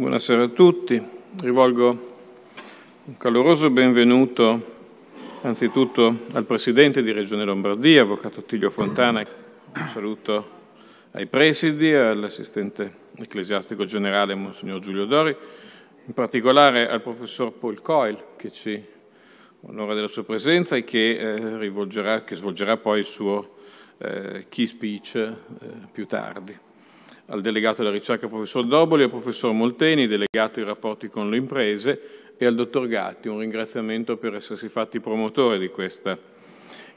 Buonasera a tutti, rivolgo un caloroso benvenuto anzitutto al Presidente di Regione Lombardia, Avvocato Tiglio Fontana, un saluto ai presidi, all'assistente ecclesiastico generale Monsignor Giulio Dori, in particolare al Professor Paul Coyle che ci onora della sua presenza e che, eh, che svolgerà poi il suo eh, key speech eh, più tardi al delegato alla ricerca professor Doboli, al professor Molteni, delegato ai rapporti con le imprese, e al dottor Gatti, un ringraziamento per essersi fatti promotore di questa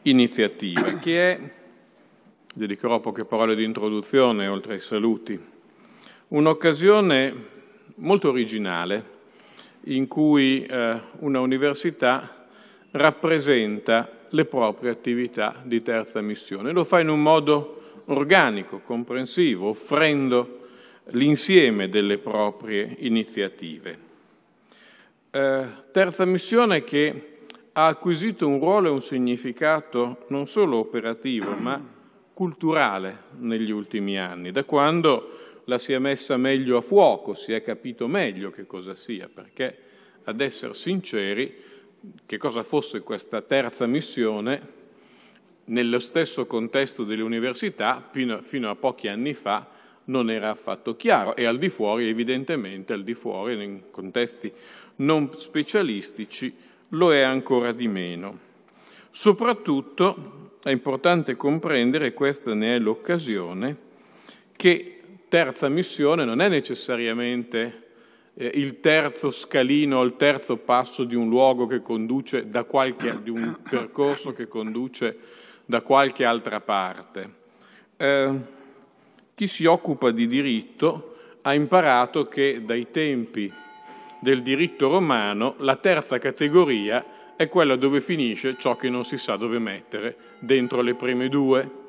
iniziativa, che è, dedicherò poche parole di introduzione oltre ai saluti, un'occasione molto originale in cui eh, una università rappresenta le proprie attività di terza missione. Lo fa in un modo organico, comprensivo, offrendo l'insieme delle proprie iniziative. Eh, terza missione che ha acquisito un ruolo e un significato non solo operativo, ma culturale negli ultimi anni, da quando la si è messa meglio a fuoco, si è capito meglio che cosa sia, perché ad essere sinceri, che cosa fosse questa terza missione nello stesso contesto delle università, fino a pochi anni fa, non era affatto chiaro e al di fuori, evidentemente, al di fuori, in contesti non specialistici, lo è ancora di meno. Soprattutto è importante comprendere, questa ne è l'occasione, che terza missione non è necessariamente eh, il terzo scalino, il terzo passo di un luogo che conduce da qualche, di un percorso che conduce da qualche altra parte. Eh, chi si occupa di diritto ha imparato che dai tempi del diritto romano la terza categoria è quella dove finisce ciò che non si sa dove mettere dentro le prime due.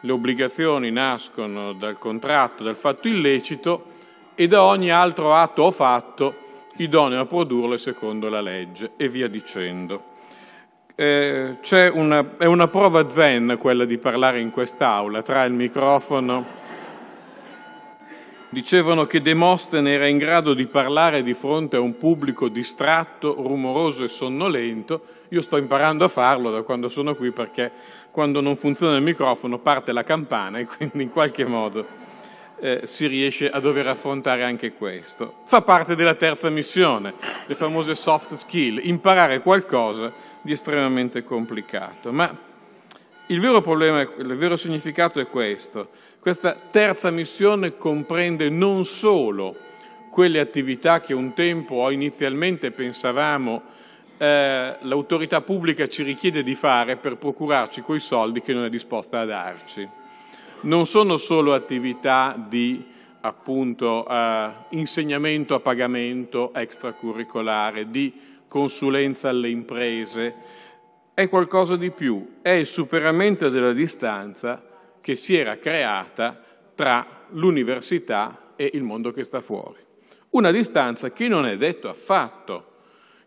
Le obbligazioni nascono dal contratto, dal fatto illecito e da ogni altro atto o fatto idoneo a produrle secondo la legge e via dicendo. Eh, c'è una, è una prova zen quella di parlare in quest'aula, tra il microfono. Dicevano che Demostene era in grado di parlare di fronte a un pubblico distratto, rumoroso e sonnolento. Io sto imparando a farlo da quando sono qui perché quando non funziona il microfono parte la campana e quindi in qualche modo eh, si riesce a dover affrontare anche questo. Fa parte della terza missione, le famose soft skill, imparare qualcosa di estremamente complicato. Ma il vero problema, il vero significato è questo. Questa terza missione comprende non solo quelle attività che un tempo o inizialmente pensavamo eh, l'autorità pubblica ci richiede di fare per procurarci quei soldi che non è disposta a darci. Non sono solo attività di appunto eh, insegnamento a pagamento extracurricolare, di consulenza alle imprese, è qualcosa di più, è il superamento della distanza che si era creata tra l'università e il mondo che sta fuori. Una distanza che non è detto affatto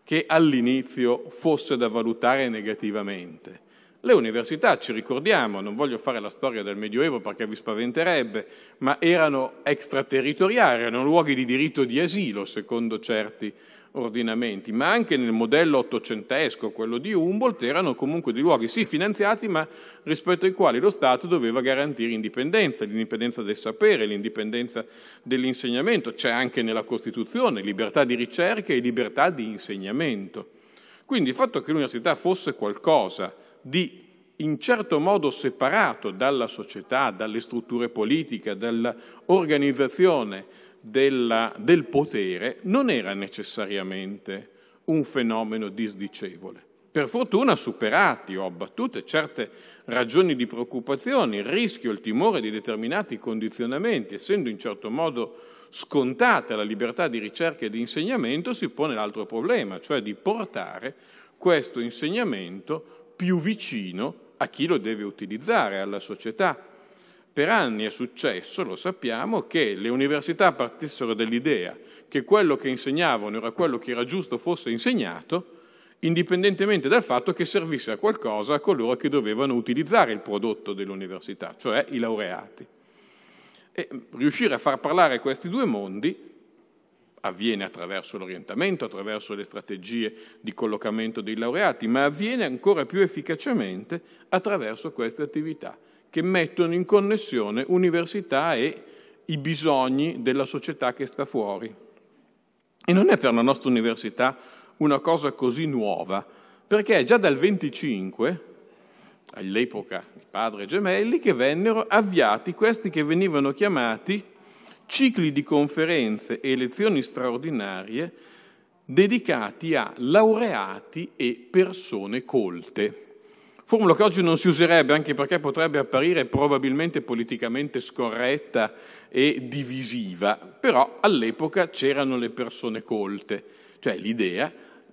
che all'inizio fosse da valutare negativamente. Le università, ci ricordiamo, non voglio fare la storia del Medioevo perché vi spaventerebbe, ma erano extraterritoriali, erano luoghi di diritto di asilo, secondo certi ordinamenti, ma anche nel modello ottocentesco, quello di Humboldt, erano comunque dei luoghi sì finanziati, ma rispetto ai quali lo Stato doveva garantire indipendenza, l'indipendenza del sapere, l'indipendenza dell'insegnamento, c'è anche nella Costituzione libertà di ricerca e libertà di insegnamento. Quindi il fatto che l'università fosse qualcosa di in certo modo separato dalla società, dalle strutture politiche, dall'organizzazione della, del potere non era necessariamente un fenomeno disdicevole. Per fortuna superati o abbattute certe ragioni di preoccupazione, il rischio, il timore di determinati condizionamenti, essendo in certo modo scontata la libertà di ricerca e di insegnamento, si pone l'altro problema, cioè di portare questo insegnamento più vicino a chi lo deve utilizzare, alla società, per anni è successo, lo sappiamo, che le università partissero dall'idea che quello che insegnavano era quello che era giusto fosse insegnato, indipendentemente dal fatto che servisse a qualcosa a coloro che dovevano utilizzare il prodotto dell'università, cioè i laureati. E mm, riuscire a far parlare questi due mondi avviene attraverso l'orientamento, attraverso le strategie di collocamento dei laureati, ma avviene ancora più efficacemente attraverso queste attività che mettono in connessione università e i bisogni della società che sta fuori. E non è per la nostra università una cosa così nuova, perché è già dal 25, all'epoca di Padre Gemelli, che vennero avviati questi che venivano chiamati cicli di conferenze e lezioni straordinarie dedicati a laureati e persone colte formula che oggi non si userebbe anche perché potrebbe apparire probabilmente politicamente scorretta e divisiva, però all'epoca c'erano le persone colte, cioè l'idea,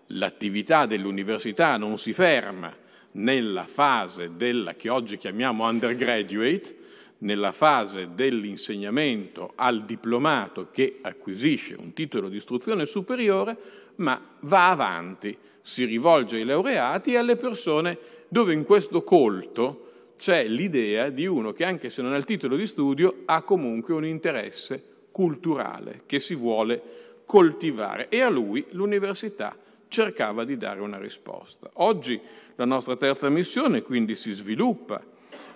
l'attività dell'università non si ferma nella fase della che oggi chiamiamo undergraduate, nella fase dell'insegnamento al diplomato che acquisisce un titolo di istruzione superiore, ma va avanti, si rivolge ai laureati e alle persone dove in questo colto c'è l'idea di uno che anche se non ha il titolo di studio ha comunque un interesse culturale che si vuole coltivare e a lui l'università cercava di dare una risposta. Oggi la nostra terza missione quindi si sviluppa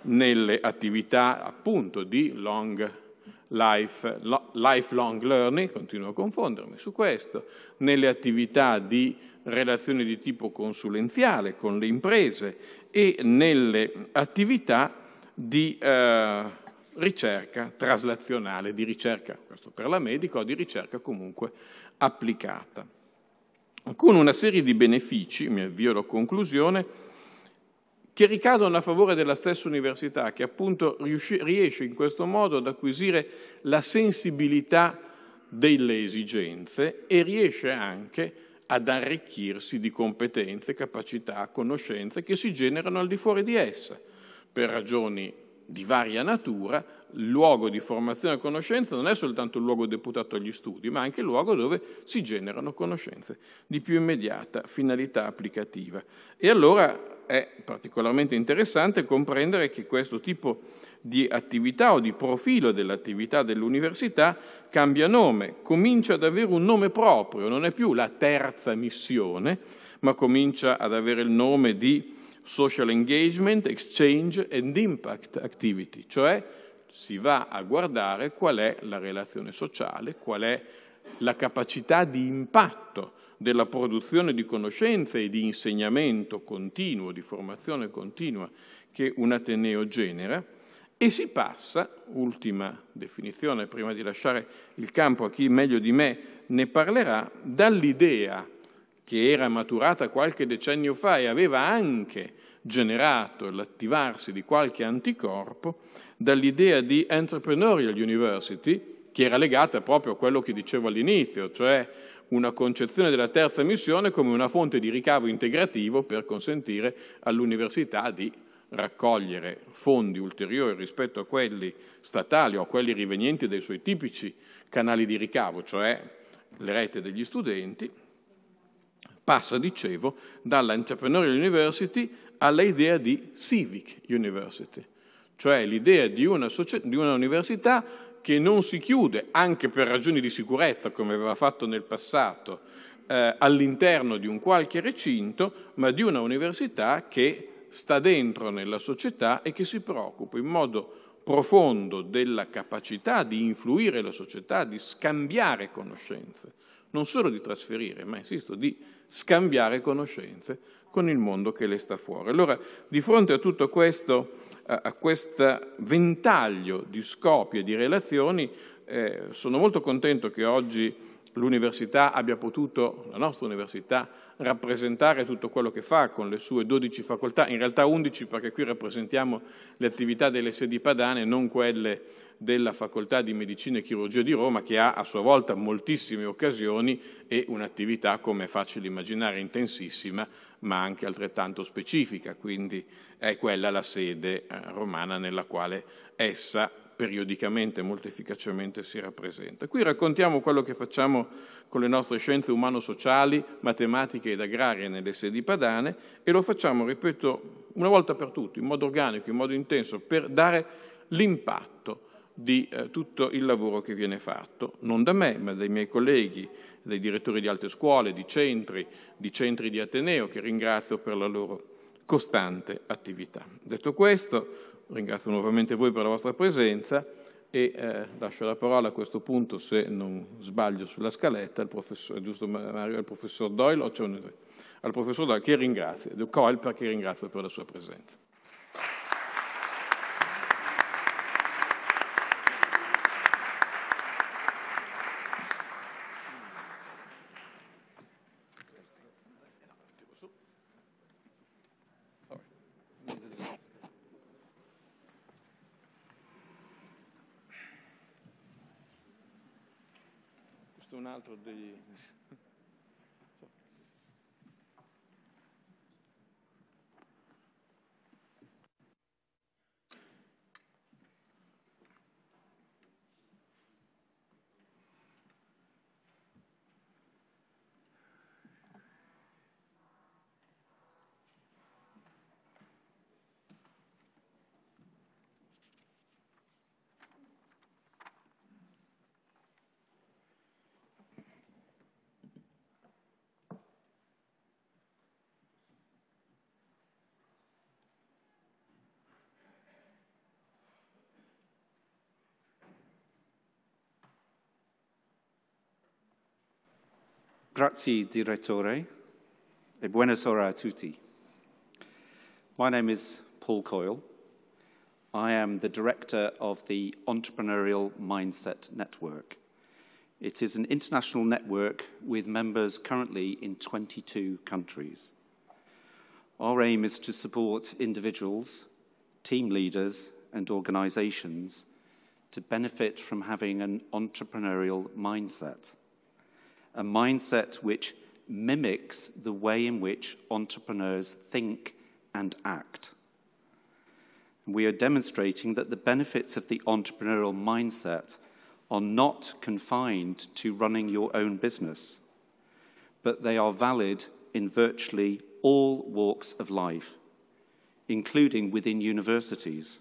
nelle attività appunto di long life, lifelong learning, continuo a confondermi su questo, nelle attività di relazione di tipo consulenziale con le imprese e nelle attività di eh, ricerca traslazionale, di ricerca, questo per la medica, o di ricerca comunque applicata. Con una serie di benefici, mi avvio alla conclusione, che ricadono a favore della stessa università, che appunto riesce in questo modo ad acquisire la sensibilità delle esigenze e riesce anche ad arricchirsi di competenze, capacità, conoscenze che si generano al di fuori di essa. Per ragioni di varia natura, il luogo di formazione e conoscenza non è soltanto il luogo deputato agli studi, ma anche il luogo dove si generano conoscenze di più immediata finalità applicativa. E allora è particolarmente interessante comprendere che questo tipo di attività o di profilo dell'attività dell'università cambia nome, comincia ad avere un nome proprio, non è più la terza missione, ma comincia ad avere il nome di social engagement, exchange and impact activity, cioè si va a guardare qual è la relazione sociale, qual è la capacità di impatto della produzione di conoscenza e di insegnamento continuo, di formazione continua che un Ateneo genera, e si passa, ultima definizione prima di lasciare il campo a chi meglio di me ne parlerà, dall'idea che era maturata qualche decennio fa e aveva anche generato l'attivarsi di qualche anticorpo, dall'idea di Entrepreneurial University, che era legata proprio a quello che dicevo all'inizio, cioè una concezione della terza missione come una fonte di ricavo integrativo per consentire all'università di raccogliere fondi ulteriori rispetto a quelli statali o a quelli rivenienti dai suoi tipici canali di ricavo, cioè le rete degli studenti, passa, dicevo, dall'entrepreneurial university all'idea di civic university, cioè l'idea di una, di una università che non si chiude, anche per ragioni di sicurezza, come aveva fatto nel passato, eh, all'interno di un qualche recinto, ma di una università che sta dentro nella società e che si preoccupa in modo profondo della capacità di influire la società, di scambiare conoscenze non solo di trasferire, ma insisto, di scambiare conoscenze con il mondo che le sta fuori. Allora, di fronte a tutto questo, a questo ventaglio di scopi e di relazioni, eh, sono molto contento che oggi l'università abbia potuto, la nostra università, rappresentare tutto quello che fa con le sue 12 facoltà, in realtà 11 perché qui rappresentiamo le attività delle sedi padane, non quelle della Facoltà di Medicina e Chirurgia di Roma che ha a sua volta moltissime occasioni e un'attività, come è facile immaginare, intensissima ma anche altrettanto specifica, quindi è quella la sede eh, romana nella quale essa periodicamente molto efficacemente si rappresenta. Qui raccontiamo quello che facciamo con le nostre scienze umano-sociali, matematiche ed agrarie nelle sedi padane e lo facciamo, ripeto, una volta per tutti, in modo organico, in modo intenso, per dare l'impatto di eh, tutto il lavoro che viene fatto, non da me, ma dai miei colleghi, dai direttori di altre scuole, di centri, di centri di Ateneo, che ringrazio per la loro costante attività. Detto questo, Ringrazio nuovamente voi per la vostra presenza e eh, lascio la parola a questo punto, se non sbaglio sulla scaletta, al professor, giusto Mario, al professor Doyle, o c'è un, al professor Doyle che ringrazio, Coel perché ringrazio per la sua presenza. altro Grazie, direttore, e buonasera a tutti. My name is Paul Coyle. I am the director of the Entrepreneurial Mindset Network. It is an international network with members currently in 22 countries. Our aim is to support individuals, team leaders, and organizations to benefit from having an entrepreneurial mindset a mindset which mimics the way in which entrepreneurs think and act. We are demonstrating that the benefits of the entrepreneurial mindset are not confined to running your own business, but they are valid in virtually all walks of life, including within universities,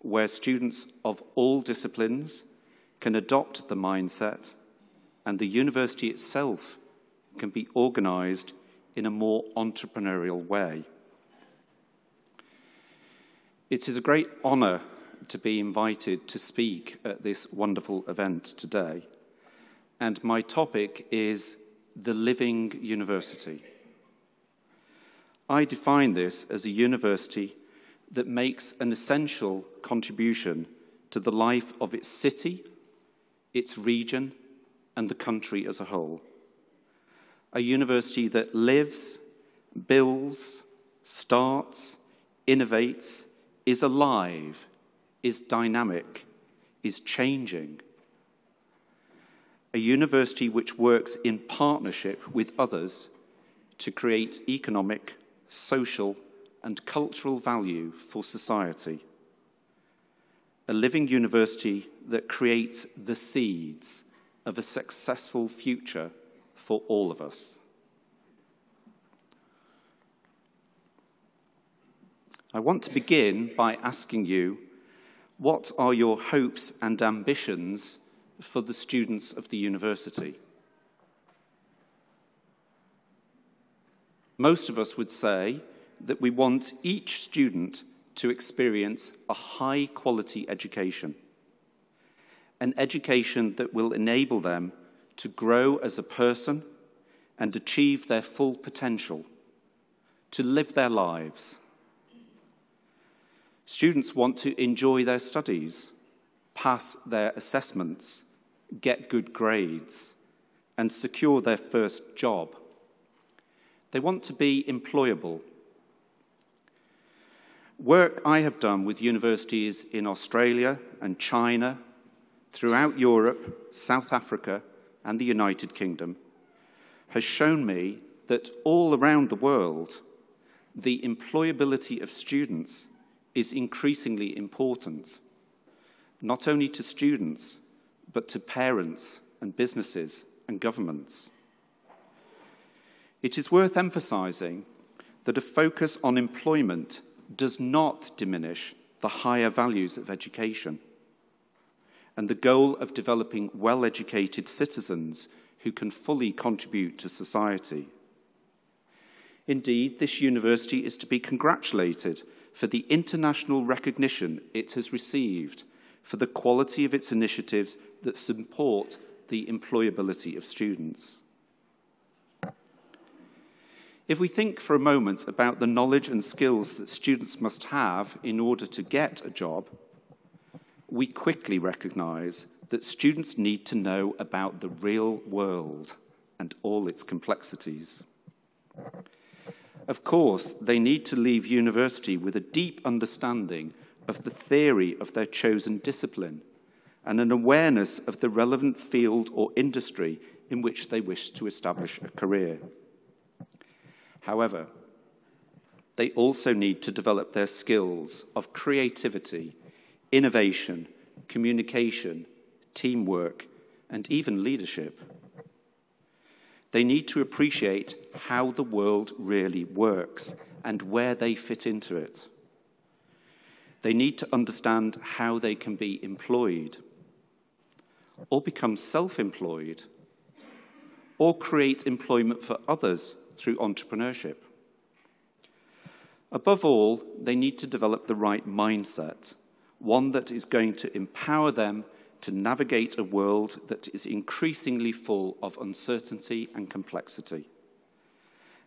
where students of all disciplines can adopt the mindset and the university itself can be organised in a more entrepreneurial way. It is a great honour to be invited to speak at this wonderful event today, and my topic is the living university. I define this as a university that makes an essential contribution to the life of its city, its region, and the country as a whole. A university that lives, builds, starts, innovates, is alive, is dynamic, is changing. A university which works in partnership with others to create economic, social, and cultural value for society. A living university that creates the seeds of a successful future for all of us. I want to begin by asking you, what are your hopes and ambitions for the students of the university? Most of us would say that we want each student to experience a high quality education an education that will enable them to grow as a person and achieve their full potential, to live their lives. Students want to enjoy their studies, pass their assessments, get good grades, and secure their first job. They want to be employable. Work I have done with universities in Australia and China throughout Europe, South Africa, and the United Kingdom has shown me that all around the world, the employability of students is increasingly important, not only to students, but to parents and businesses and governments. It is worth emphasising that a focus on employment does not diminish the higher values of education and the goal of developing well-educated citizens who can fully contribute to society. Indeed, this university is to be congratulated for the international recognition it has received for the quality of its initiatives that support the employability of students. If we think for a moment about the knowledge and skills that students must have in order to get a job, we quickly recognise that students need to know about the real world and all its complexities. Of course, they need to leave university with a deep understanding of the theory of their chosen discipline and an awareness of the relevant field or industry in which they wish to establish a career. However, they also need to develop their skills of creativity, innovation, communication, teamwork, and even leadership. They need to appreciate how the world really works and where they fit into it. They need to understand how they can be employed or become self-employed or create employment for others through entrepreneurship. Above all, they need to develop the right mindset one that is going to empower them to navigate a world that is increasingly full of uncertainty and complexity.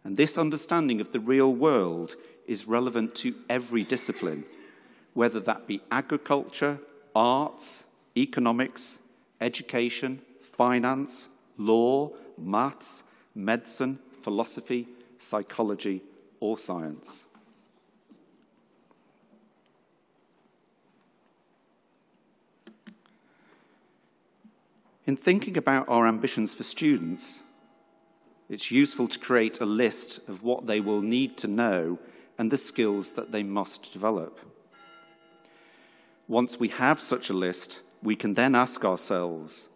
And this understanding of the real world is relevant to every discipline, whether that be agriculture, arts, economics, education, finance, law, maths, medicine, philosophy, psychology, or science. In thinking about our ambitions for students, it's useful to create a list of what they will need to know and the skills that they must develop. Once we have such a list, we can then ask ourselves,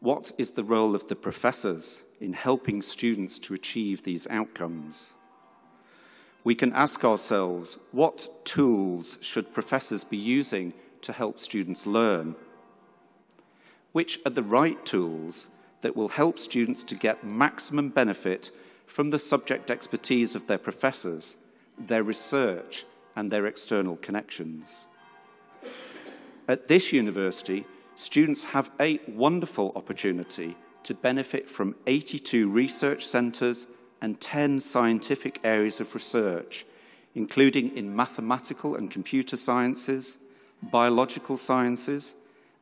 what is the role of the professors in helping students to achieve these outcomes? We can ask ourselves, what tools should professors be using to help students learn? which are the right tools that will help students to get maximum benefit from the subject expertise of their professors, their research, and their external connections. At this university, students have a wonderful opportunity to benefit from 82 research centres and 10 scientific areas of research, including in mathematical and computer sciences, biological sciences,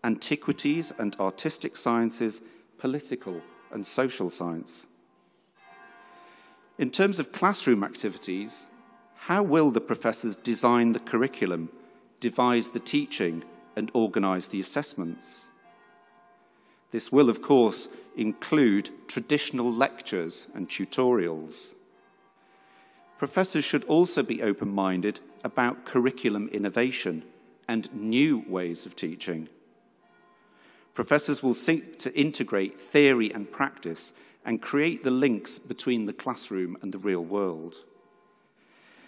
antiquities and artistic sciences, political and social science. In terms of classroom activities, how will the professors design the curriculum, devise the teaching, and organise the assessments? This will, of course, include traditional lectures and tutorials. Professors should also be open-minded about curriculum innovation and new ways of teaching. Professors will seek to integrate theory and practice and create the links between the classroom and the real world.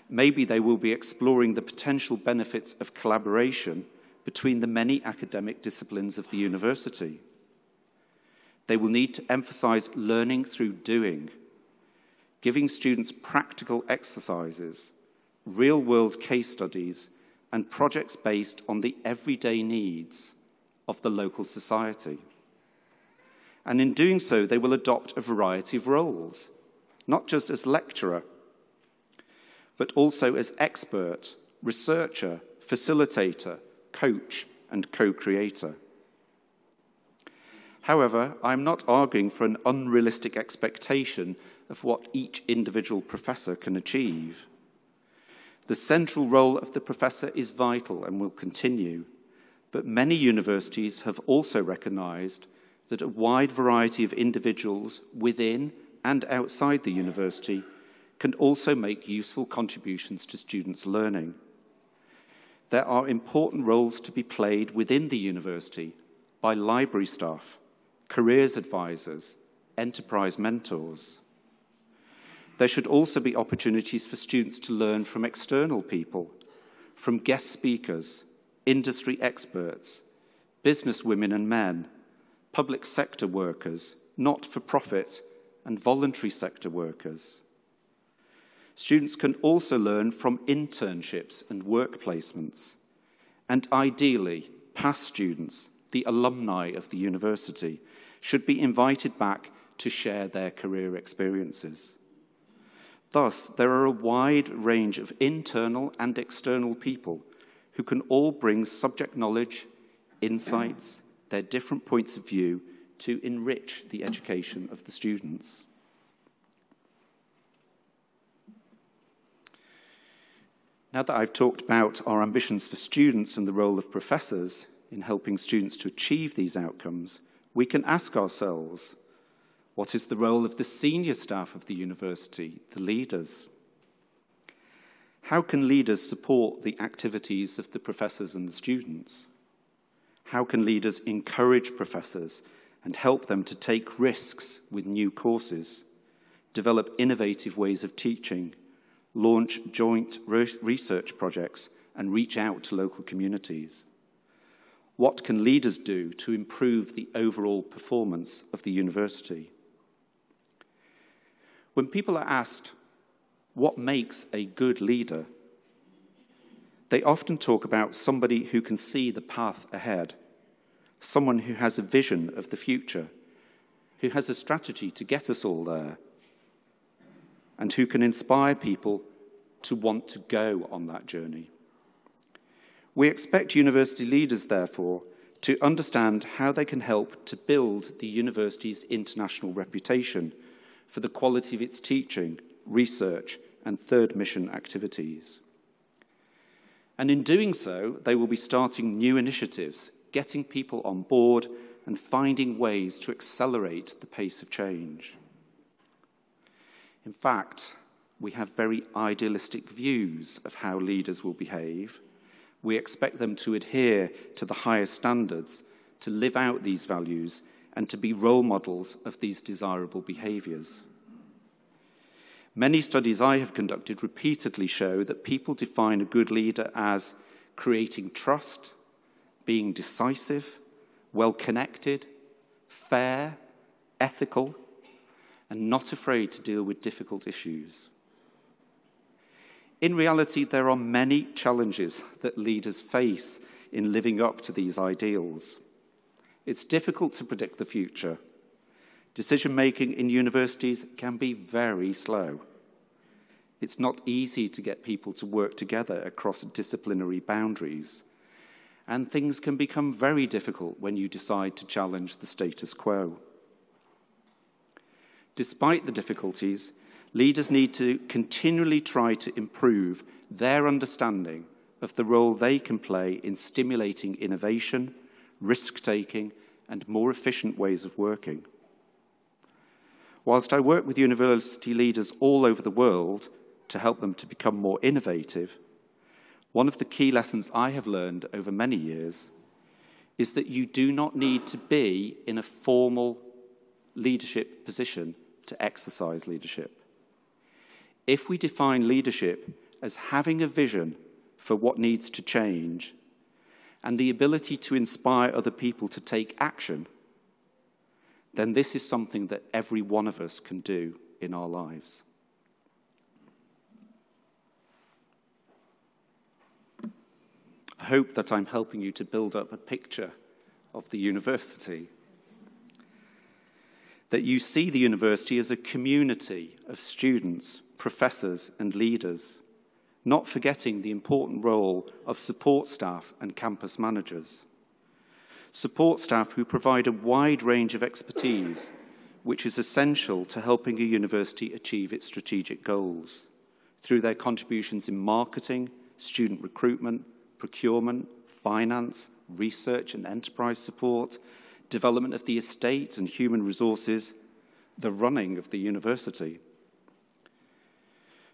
Maybe they will be exploring the potential benefits of collaboration between the many academic disciplines of the university. They will need to emphasize learning through doing, giving students practical exercises, real-world case studies, and projects based on the everyday needs of the local society. And in doing so, they will adopt a variety of roles, not just as lecturer, but also as expert, researcher, facilitator, coach, and co-creator. However, I'm not arguing for an unrealistic expectation of what each individual professor can achieve. The central role of the professor is vital and will continue but many universities have also recognised that a wide variety of individuals within and outside the university can also make useful contributions to students' learning. There are important roles to be played within the university by library staff, careers advisors, enterprise mentors. There should also be opportunities for students to learn from external people, from guest speakers, industry experts, businesswomen and men, public sector workers, not-for-profit and voluntary sector workers. Students can also learn from internships and work placements, and ideally, past students, the alumni of the university, should be invited back to share their career experiences. Thus, there are a wide range of internal and external people who can all bring subject knowledge, insights, their different points of view to enrich the education of the students. Now that I've talked about our ambitions for students and the role of professors in helping students to achieve these outcomes, we can ask ourselves, what is the role of the senior staff of the university, the leaders? How can leaders support the activities of the professors and the students? How can leaders encourage professors and help them to take risks with new courses, develop innovative ways of teaching, launch joint research projects, and reach out to local communities? What can leaders do to improve the overall performance of the university? When people are asked, what makes a good leader? They often talk about somebody who can see the path ahead, someone who has a vision of the future, who has a strategy to get us all there, and who can inspire people to want to go on that journey. We expect university leaders, therefore, to understand how they can help to build the university's international reputation for the quality of its teaching research, and third mission activities. And in doing so, they will be starting new initiatives, getting people on board and finding ways to accelerate the pace of change. In fact, we have very idealistic views of how leaders will behave. We expect them to adhere to the highest standards, to live out these values, and to be role models of these desirable behaviours. Many studies I have conducted repeatedly show that people define a good leader as creating trust, being decisive, well-connected, fair, ethical, and not afraid to deal with difficult issues. In reality, there are many challenges that leaders face in living up to these ideals. It's difficult to predict the future, Decision making in universities can be very slow. It's not easy to get people to work together across disciplinary boundaries. And things can become very difficult when you decide to challenge the status quo. Despite the difficulties, leaders need to continually try to improve their understanding of the role they can play in stimulating innovation, risk taking, and more efficient ways of working. Whilst I work with university leaders all over the world to help them to become more innovative, one of the key lessons I have learned over many years is that you do not need to be in a formal leadership position to exercise leadership. If we define leadership as having a vision for what needs to change and the ability to inspire other people to take action – then this is something that every one of us can do in our lives. I hope that I'm helping you to build up a picture of the university. That you see the university as a community of students, professors, and leaders, not forgetting the important role of support staff and campus managers support staff who provide a wide range of expertise, which is essential to helping a university achieve its strategic goals through their contributions in marketing, student recruitment, procurement, finance, research and enterprise support, development of the estate and human resources, the running of the university.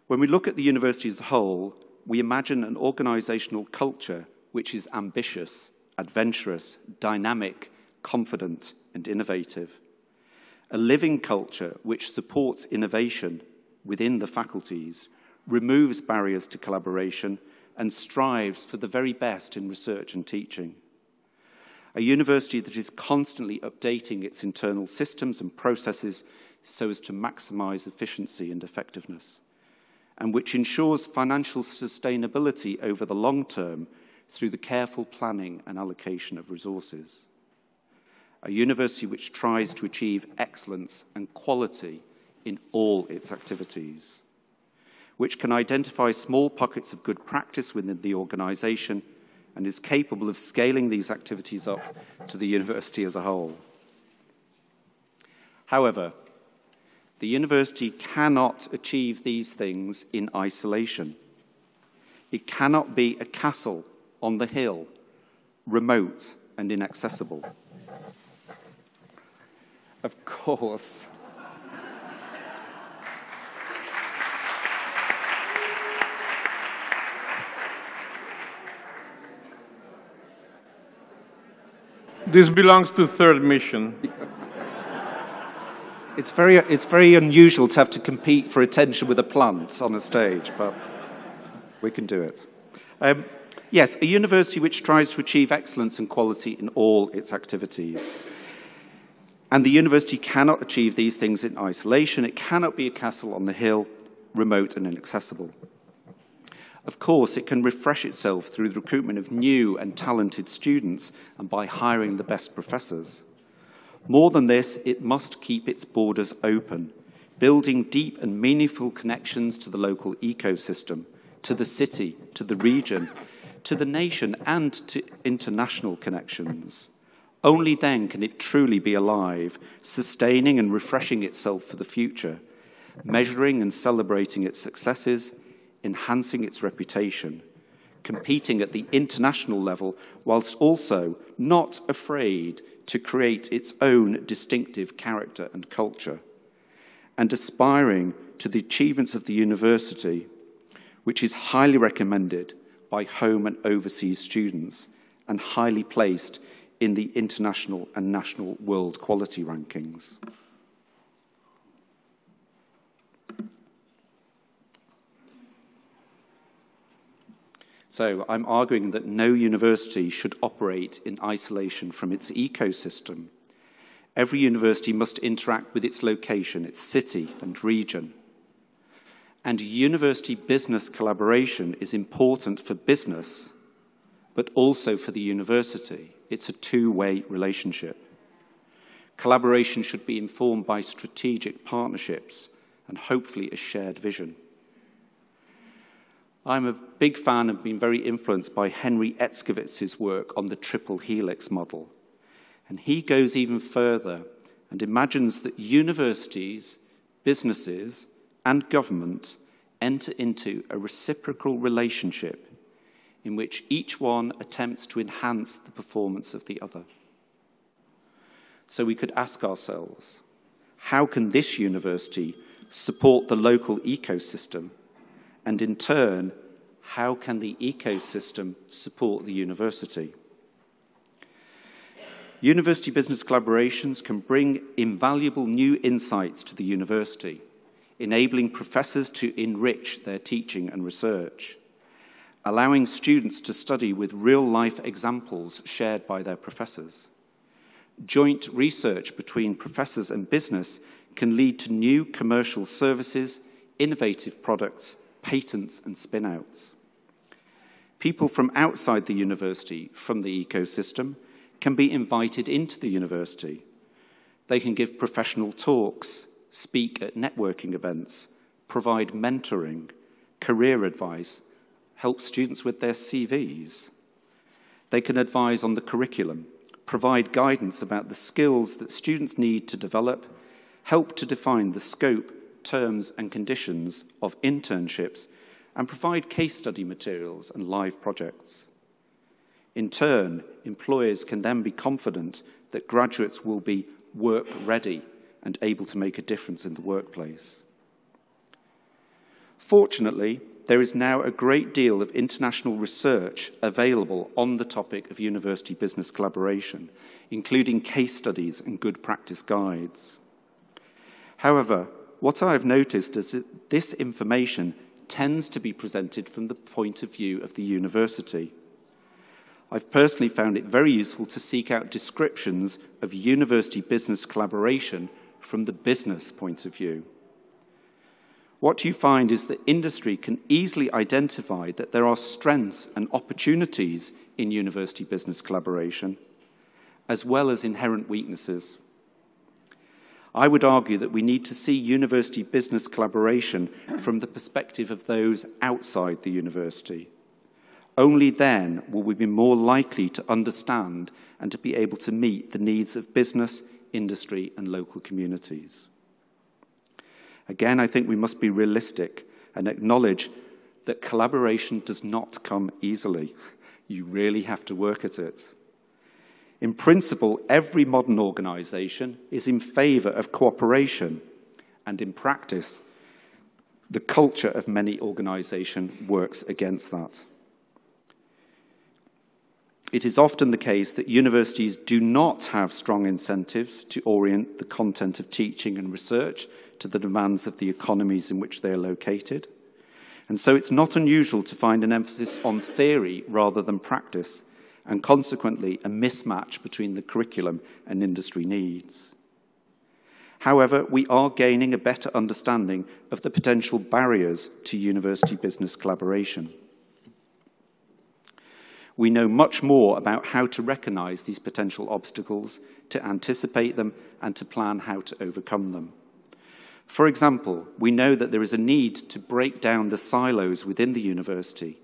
When we look at the university as a whole, we imagine an organisational culture which is ambitious, adventurous, dynamic, confident, and innovative. A living culture which supports innovation within the faculties, removes barriers to collaboration, and strives for the very best in research and teaching. A university that is constantly updating its internal systems and processes so as to maximize efficiency and effectiveness, and which ensures financial sustainability over the long term through the careful planning and allocation of resources. A university which tries to achieve excellence and quality in all its activities, which can identify small pockets of good practice within the organisation and is capable of scaling these activities up to the university as a whole. However, the university cannot achieve these things in isolation. It cannot be a castle on the hill, remote and inaccessible. Of course. This belongs to third mission. it's, very, it's very unusual to have to compete for attention with a plant on a stage, but we can do it. Um, Yes, a university which tries to achieve excellence and quality in all its activities. And the university cannot achieve these things in isolation. It cannot be a castle on the hill, remote and inaccessible. Of course, it can refresh itself through the recruitment of new and talented students and by hiring the best professors. More than this, it must keep its borders open, building deep and meaningful connections to the local ecosystem, to the city, to the region, to the nation and to international connections. Only then can it truly be alive, sustaining and refreshing itself for the future, measuring and celebrating its successes, enhancing its reputation, competing at the international level, whilst also not afraid to create its own distinctive character and culture, and aspiring to the achievements of the university, which is highly recommended by home and overseas students and highly placed in the international and national world quality rankings. So I'm arguing that no university should operate in isolation from its ecosystem. Every university must interact with its location, its city and region and university business collaboration is important for business, but also for the university. It's a two-way relationship. Collaboration should be informed by strategic partnerships and hopefully a shared vision. I'm a big fan and been very influenced by Henry Etzkowitz's work on the triple helix model. And he goes even further and imagines that universities, businesses, and government enter into a reciprocal relationship in which each one attempts to enhance the performance of the other. So we could ask ourselves, how can this university support the local ecosystem? And in turn, how can the ecosystem support the university? University business collaborations can bring invaluable new insights to the university enabling professors to enrich their teaching and research, allowing students to study with real-life examples shared by their professors. Joint research between professors and business can lead to new commercial services, innovative products, patents and spin-outs. People from outside the university, from the ecosystem, can be invited into the university. They can give professional talks, speak at networking events, provide mentoring, career advice, help students with their CVs. They can advise on the curriculum, provide guidance about the skills that students need to develop, help to define the scope, terms and conditions of internships, and provide case study materials and live projects. In turn, employers can then be confident that graduates will be work ready and able to make a difference in the workplace. Fortunately, there is now a great deal of international research available on the topic of university business collaboration, including case studies and good practice guides. However, what I have noticed is that this information tends to be presented from the point of view of the university. I've personally found it very useful to seek out descriptions of university business collaboration from the business point of view. What you find is that industry can easily identify that there are strengths and opportunities in university business collaboration, as well as inherent weaknesses. I would argue that we need to see university business collaboration from the perspective of those outside the university. Only then will we be more likely to understand and to be able to meet the needs of business, industry, and local communities. Again, I think we must be realistic and acknowledge that collaboration does not come easily. You really have to work at it. In principle, every modern organization is in favor of cooperation, and in practice, the culture of many organizations works against that. It is often the case that universities do not have strong incentives to orient the content of teaching and research to the demands of the economies in which they are located. And so it's not unusual to find an emphasis on theory rather than practice, and consequently a mismatch between the curriculum and industry needs. However, we are gaining a better understanding of the potential barriers to university business collaboration we know much more about how to recognize these potential obstacles, to anticipate them, and to plan how to overcome them. For example, we know that there is a need to break down the silos within the university,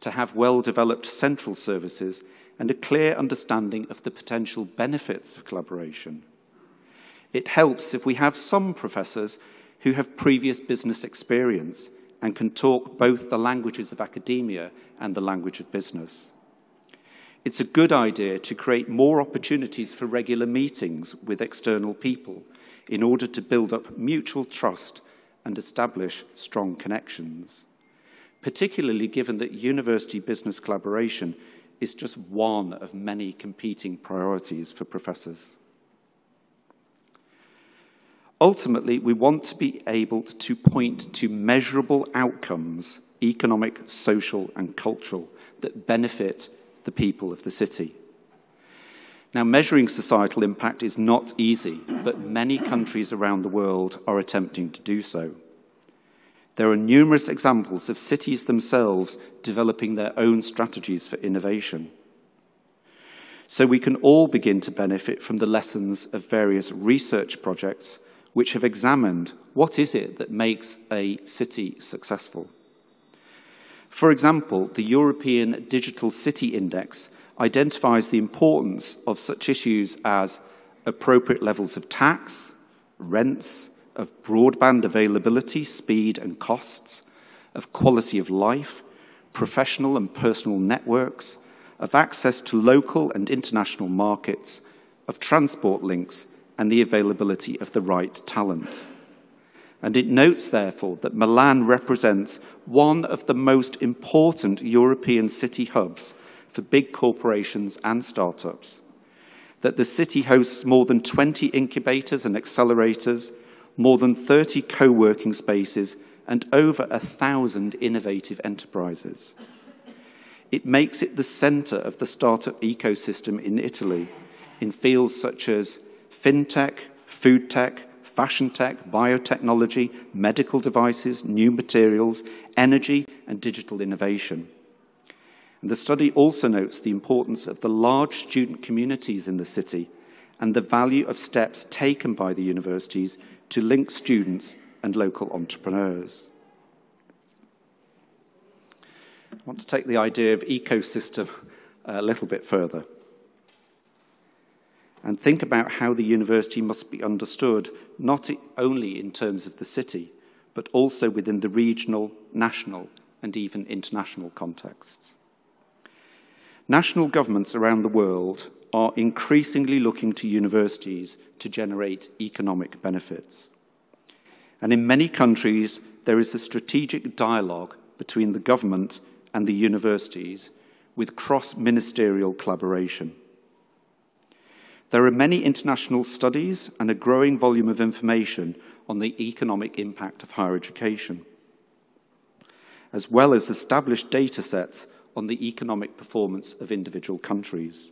to have well-developed central services, and a clear understanding of the potential benefits of collaboration. It helps if we have some professors who have previous business experience and can talk both the languages of academia and the language of business it's a good idea to create more opportunities for regular meetings with external people in order to build up mutual trust and establish strong connections, particularly given that university business collaboration is just one of many competing priorities for professors. Ultimately, we want to be able to point to measurable outcomes, economic, social, and cultural, that benefit the people of the city. Now, measuring societal impact is not easy, but many countries around the world are attempting to do so. There are numerous examples of cities themselves developing their own strategies for innovation. So we can all begin to benefit from the lessons of various research projects which have examined what is it that makes a city successful. For example, the European Digital City Index identifies the importance of such issues as appropriate levels of tax, rents, of broadband availability, speed and costs, of quality of life, professional and personal networks, of access to local and international markets, of transport links, and the availability of the right talent and it notes, therefore, that Milan represents one of the most important European city hubs for big corporations and startups, that the city hosts more than 20 incubators and accelerators, more than 30 co-working spaces, and over a thousand innovative enterprises. It makes it the center of the startup ecosystem in Italy, in fields such as fintech, food tech, fashion tech, biotechnology, medical devices, new materials, energy, and digital innovation. And the study also notes the importance of the large student communities in the city and the value of steps taken by the universities to link students and local entrepreneurs. I want to take the idea of ecosystem uh, a little bit further and think about how the university must be understood, not only in terms of the city, but also within the regional, national, and even international contexts. National governments around the world are increasingly looking to universities to generate economic benefits. And in many countries, there is a strategic dialogue between the government and the universities with cross-ministerial collaboration. There are many international studies and a growing volume of information on the economic impact of higher education, as well as established data sets on the economic performance of individual countries.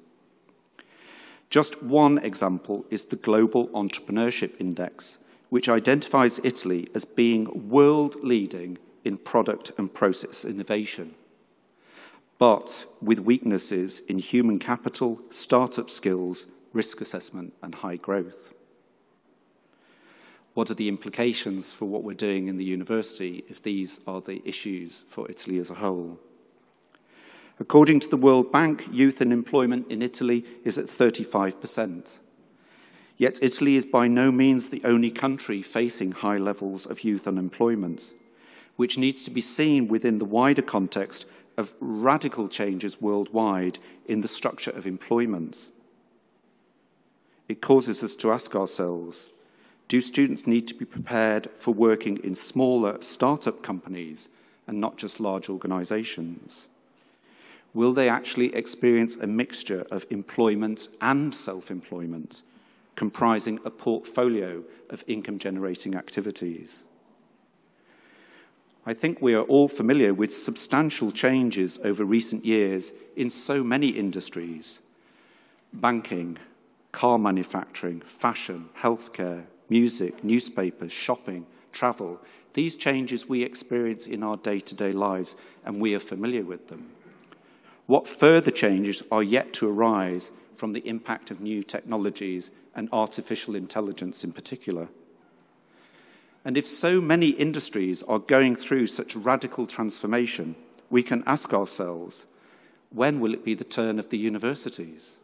Just one example is the Global Entrepreneurship Index, which identifies Italy as being world-leading in product and process innovation, but with weaknesses in human capital, startup skills, risk assessment and high growth? What are the implications for what we're doing in the university if these are the issues for Italy as a whole? According to the World Bank, youth unemployment in Italy is at 35%. Yet Italy is by no means the only country facing high levels of youth unemployment, which needs to be seen within the wider context of radical changes worldwide in the structure of employment. It causes us to ask ourselves, do students need to be prepared for working in smaller startup companies and not just large organizations? Will they actually experience a mixture of employment and self-employment, comprising a portfolio of income-generating activities? I think we are all familiar with substantial changes over recent years in so many industries. Banking, car manufacturing, fashion, healthcare, music, newspapers, shopping, travel. These changes we experience in our day-to-day -day lives, and we are familiar with them. What further changes are yet to arise from the impact of new technologies and artificial intelligence in particular? And if so many industries are going through such radical transformation, we can ask ourselves, when will it be the turn of the universities?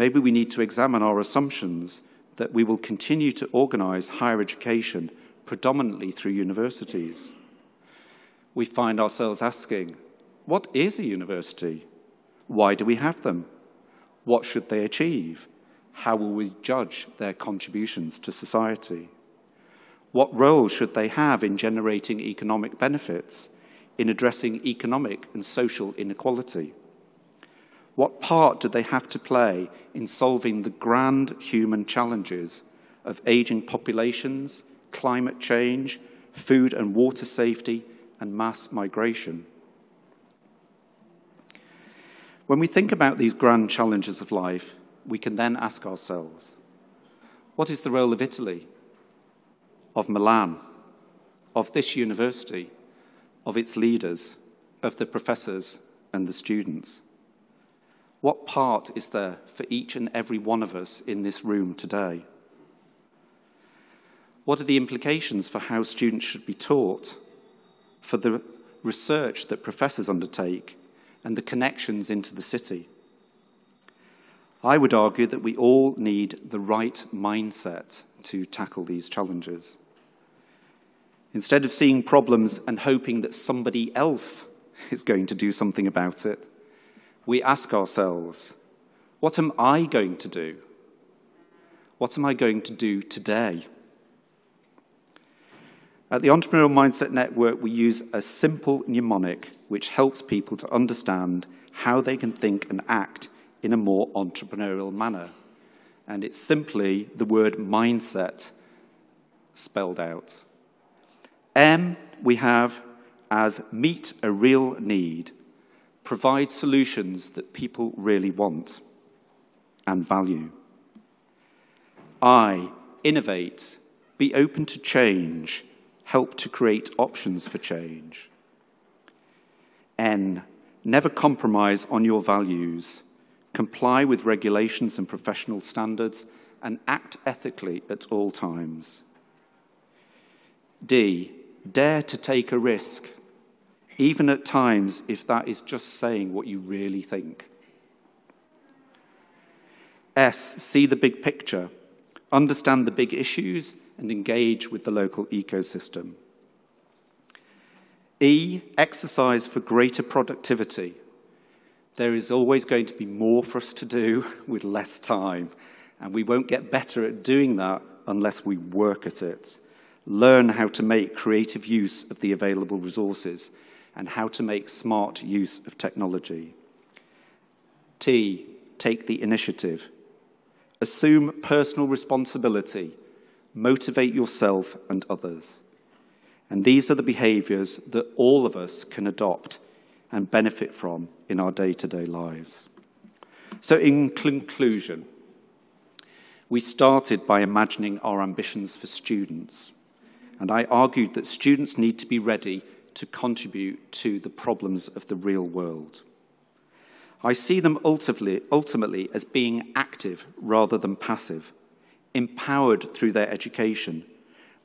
Maybe we need to examine our assumptions that we will continue to organise higher education predominantly through universities. We find ourselves asking, what is a university? Why do we have them? What should they achieve? How will we judge their contributions to society? What role should they have in generating economic benefits, in addressing economic and social inequality? What part do they have to play in solving the grand human challenges of aging populations, climate change, food and water safety, and mass migration? When we think about these grand challenges of life, we can then ask ourselves, what is the role of Italy, of Milan, of this university, of its leaders, of the professors and the students? What part is there for each and every one of us in this room today? What are the implications for how students should be taught, for the research that professors undertake, and the connections into the city? I would argue that we all need the right mindset to tackle these challenges. Instead of seeing problems and hoping that somebody else is going to do something about it, we ask ourselves, what am I going to do? What am I going to do today? At the Entrepreneurial Mindset Network, we use a simple mnemonic which helps people to understand how they can think and act in a more entrepreneurial manner. And it's simply the word mindset spelled out. M we have as meet a real need, provide solutions that people really want and value. I, innovate, be open to change, help to create options for change. N, never compromise on your values, comply with regulations and professional standards, and act ethically at all times. D, dare to take a risk, even at times if that is just saying what you really think. S, see the big picture, understand the big issues, and engage with the local ecosystem. E, exercise for greater productivity. There is always going to be more for us to do with less time, and we won't get better at doing that unless we work at it. Learn how to make creative use of the available resources and how to make smart use of technology. T, take the initiative. Assume personal responsibility. Motivate yourself and others. And these are the behaviors that all of us can adopt and benefit from in our day-to-day -day lives. So in conclusion, we started by imagining our ambitions for students. And I argued that students need to be ready to contribute to the problems of the real world. I see them ultimately, ultimately as being active rather than passive, empowered through their education,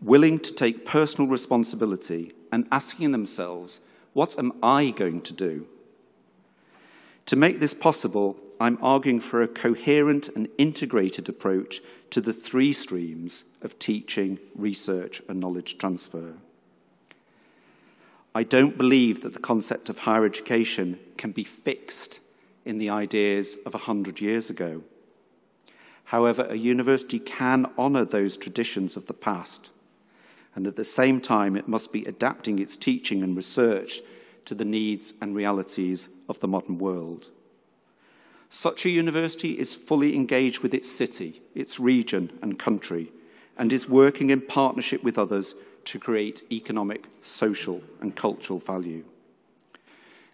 willing to take personal responsibility and asking themselves, what am I going to do? To make this possible, I'm arguing for a coherent and integrated approach to the three streams of teaching, research and knowledge transfer. I don't believe that the concept of higher education can be fixed in the ideas of 100 years ago. However, a university can honour those traditions of the past, and at the same time, it must be adapting its teaching and research to the needs and realities of the modern world. Such a university is fully engaged with its city, its region and country, and is working in partnership with others to create economic, social and cultural value.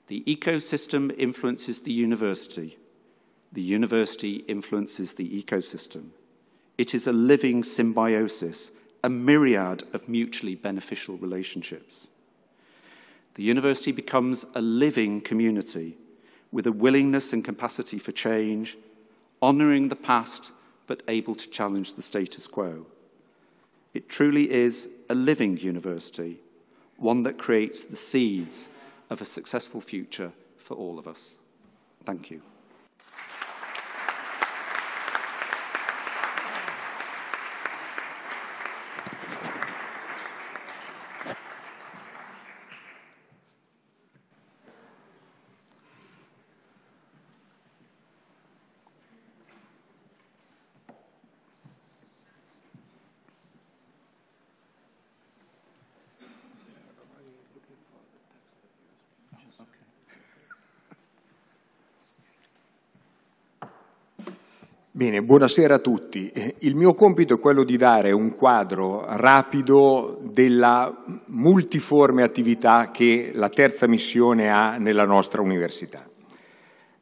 The ecosystem influences the university. The university influences the ecosystem. It is a living symbiosis, a myriad of mutually beneficial relationships. The university becomes a living community with a willingness and capacity for change, honouring the past but able to challenge the status quo. It truly is a living university, one that creates the seeds of a successful future for all of us. Thank you. Bene, buonasera a tutti. Il mio compito è quello di dare un quadro rapido della multiforme attività che la terza missione ha nella nostra università.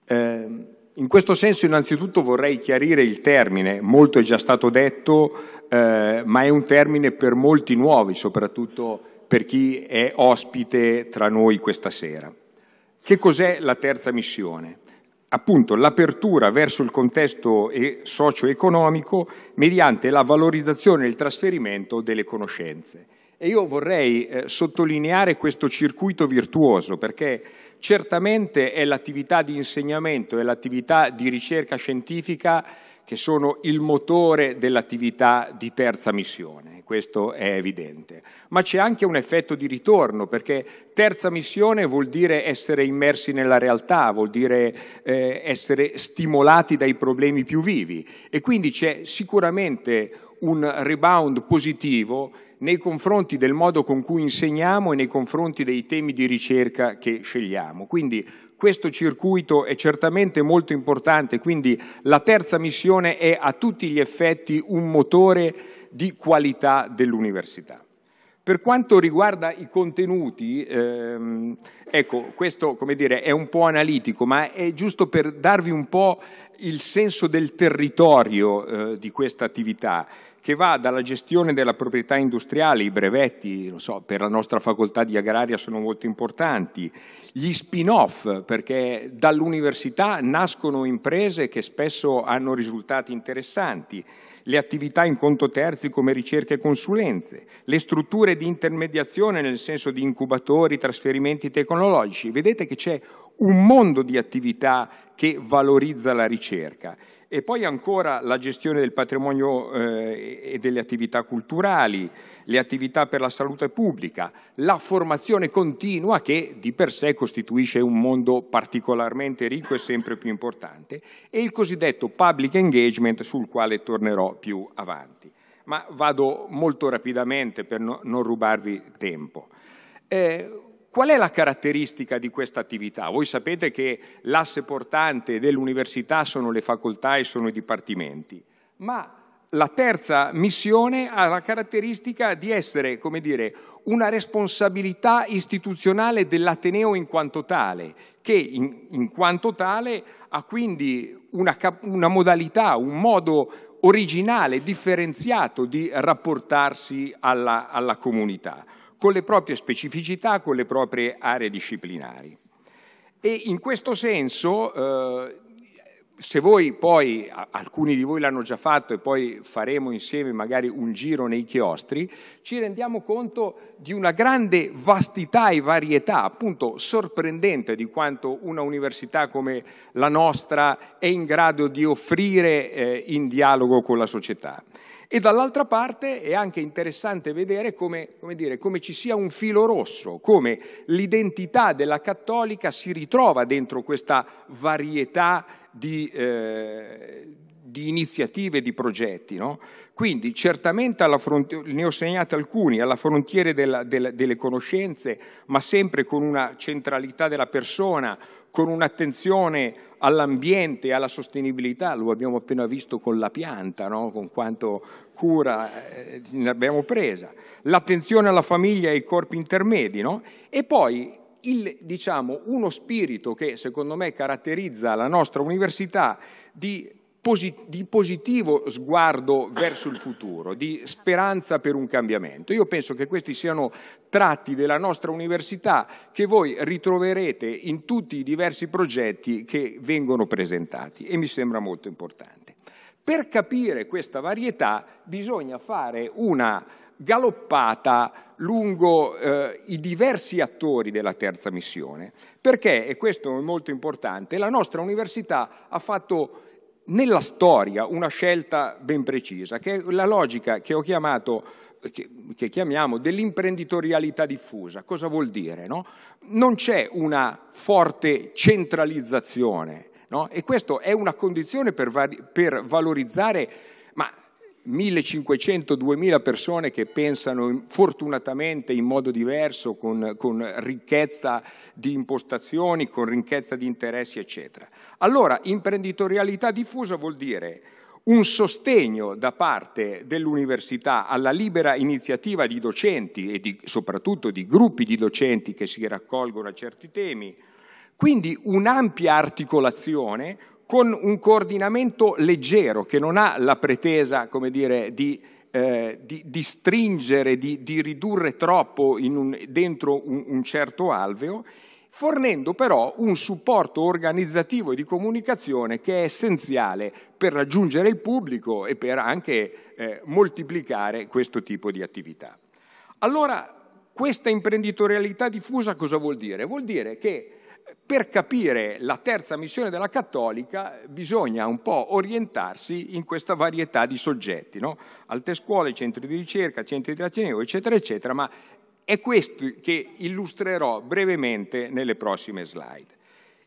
Eh, in questo senso innanzitutto vorrei chiarire il termine, molto è già stato detto, eh, ma è un termine per molti nuovi, soprattutto per chi è ospite tra noi questa sera. Che cos'è la terza missione? appunto l'apertura verso il contesto socio-economico mediante la valorizzazione e il trasferimento delle conoscenze. E io vorrei eh, sottolineare questo circuito virtuoso perché certamente è l'attività di insegnamento e l'attività di ricerca scientifica che sono il motore dell'attività di terza missione, questo è evidente. Ma c'è anche un effetto di ritorno, perché terza missione vuol dire essere immersi nella realtà, vuol dire eh, essere stimolati dai problemi più vivi e quindi c'è sicuramente un rebound positivo nei confronti del modo con cui insegniamo e nei confronti dei temi di ricerca che scegliamo. Quindi questo circuito è certamente molto importante, quindi la terza missione è a tutti gli effetti un motore di qualità dell'università. Per quanto riguarda i contenuti, ehm, ecco, questo come dire, è un po' analitico, ma è giusto per darvi un po' il senso del territorio eh, di questa attività che va dalla gestione della proprietà industriale, i brevetti, so, per la nostra facoltà di agraria sono molto importanti, gli spin-off, perché dall'università nascono imprese che spesso hanno risultati interessanti, le attività in conto terzi come ricerche e consulenze, le strutture di intermediazione nel senso di incubatori, trasferimenti tecnologici. Vedete che c'è un mondo di attività che valorizza la ricerca e poi ancora la gestione del patrimonio eh, e delle attività culturali, le attività per la salute pubblica, la formazione continua che di per sé costituisce un mondo particolarmente ricco e sempre più importante e il cosiddetto public engagement sul quale tornerò più avanti. Ma vado molto rapidamente per no, non rubarvi tempo. Eh, Qual è la caratteristica di questa attività? Voi sapete che l'asse portante dell'università sono le facoltà e sono i dipartimenti, ma la terza missione ha la caratteristica di essere, come dire, una responsabilità istituzionale dell'Ateneo in quanto tale, che in, in quanto tale ha quindi una, una modalità, un modo originale, differenziato di rapportarsi alla, alla comunità con le proprie specificità, con le proprie aree disciplinari. E in questo senso, eh, se voi poi, alcuni di voi l'hanno già fatto e poi faremo insieme magari un giro nei chiostri, ci rendiamo conto di una grande vastità e varietà, appunto sorprendente di quanto una università come la nostra è in grado di offrire eh, in dialogo con la società. E dall'altra parte è anche interessante vedere come, come, dire, come ci sia un filo rosso, come l'identità della cattolica si ritrova dentro questa varietà di, eh, di iniziative, di progetti. No? Quindi certamente fronte, ne ho segnati alcuni, alla frontiera della, della, delle conoscenze, ma sempre con una centralità della persona, con un'attenzione all'ambiente e alla sostenibilità, lo abbiamo appena visto con la pianta, no? con quanto cura eh, ne abbiamo presa, l'attenzione alla famiglia e ai corpi intermedi, no? e poi il, diciamo, uno spirito che secondo me caratterizza la nostra università di di positivo sguardo verso il futuro, di speranza per un cambiamento. Io penso che questi siano tratti della nostra università che voi ritroverete in tutti i diversi progetti che vengono presentati e mi sembra molto importante. Per capire questa varietà bisogna fare una galoppata lungo eh, i diversi attori della terza missione, perché, e questo è molto importante, la nostra università ha fatto nella storia una scelta ben precisa, che è la logica che ho chiamato che, chiamiamo dell'imprenditorialità diffusa. Cosa vuol dire? No? Non c'è una forte centralizzazione no? e questa è una condizione per, per valorizzare 1500-2000 persone che pensano fortunatamente in modo diverso, con, con, ricchezza di impostazioni, con ricchezza di interessi, eccetera. Allora, imprenditorialità diffusa vuol dire un sostegno da parte dell'università alla libera iniziativa di docenti e di, soprattutto di gruppi di docenti che si raccolgono a certi temi, quindi un'ampia articolazione con un coordinamento leggero che non ha la pretesa, come dire, di, eh, di, di stringere, di, di, ridurre troppo un, dentro un, un certo alveo, fornendo però un supporto organizzativo e di comunicazione che è essenziale per raggiungere il pubblico e per anche eh, moltiplicare questo tipo di attività. Allora, questa imprenditorialità diffusa cosa vuol dire? Vuol dire che per capire la terza missione della cattolica bisogna un po' orientarsi in questa varietà di soggetti, no? alte scuole, centri di ricerca, centri di ateneo, eccetera, eccetera, ma è questo che illustrerò brevemente nelle prossime slide.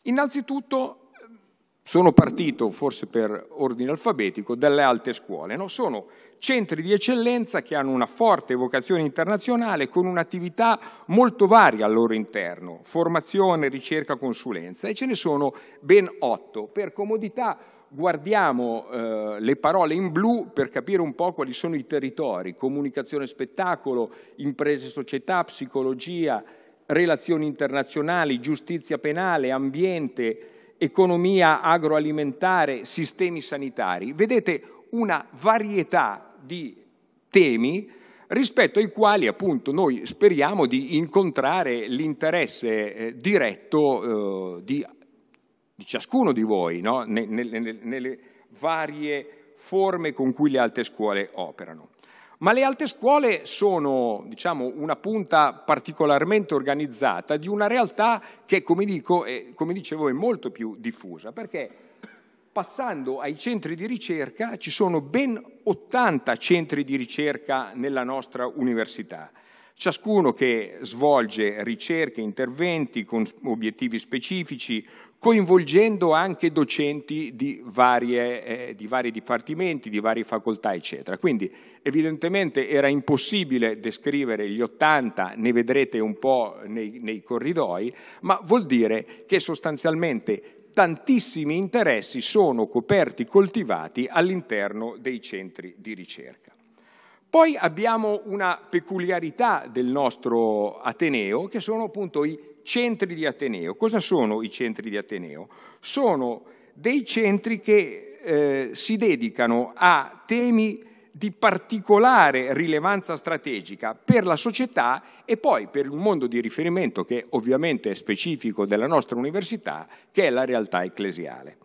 Innanzitutto ehm, sono partito, forse per ordine alfabetico, dalle alte scuole. No? Sono centri di eccellenza che hanno una forte vocazione internazionale con un'attività molto varia al loro interno, formazione, ricerca, consulenza e ce ne sono ben otto. Per comodità guardiamo eh, le parole in blu per capire un po' quali sono i territori, comunicazione spettacolo, imprese società, psicologia, relazioni internazionali, giustizia penale, ambiente, economia agroalimentare, sistemi sanitari. Vedete una varietà di temi rispetto ai quali appunto noi speriamo di incontrare l'interesse eh, diretto eh, di, di, ciascuno di voi no? ne, ne, nelle varie forme con cui le alte scuole operano. Ma le alte scuole sono diciamo, una punta particolarmente organizzata di una realtà che, come, dico, è, come dicevo, è molto più diffusa, perché Passando ai centri di ricerca, ci sono ben 80 centri di ricerca nella nostra università ciascuno che svolge ricerche, interventi con obiettivi specifici, coinvolgendo anche docenti di, varie, eh, di, vari dipartimenti, di varie facoltà, eccetera. Quindi evidentemente era impossibile descrivere gli 80, ne vedrete un po' nei, nei corridoi, ma vuol dire che sostanzialmente tantissimi interessi sono coperti, coltivati all'interno dei centri di ricerca. Poi abbiamo una peculiarità del nostro Ateneo, che sono appunto i centri di Ateneo. Cosa sono i centri di Ateneo? Sono dei centri che eh, si dedicano a temi di particolare rilevanza strategica per la società e poi per un mondo di riferimento che ovviamente è specifico della nostra università, che è la realtà ecclesiale.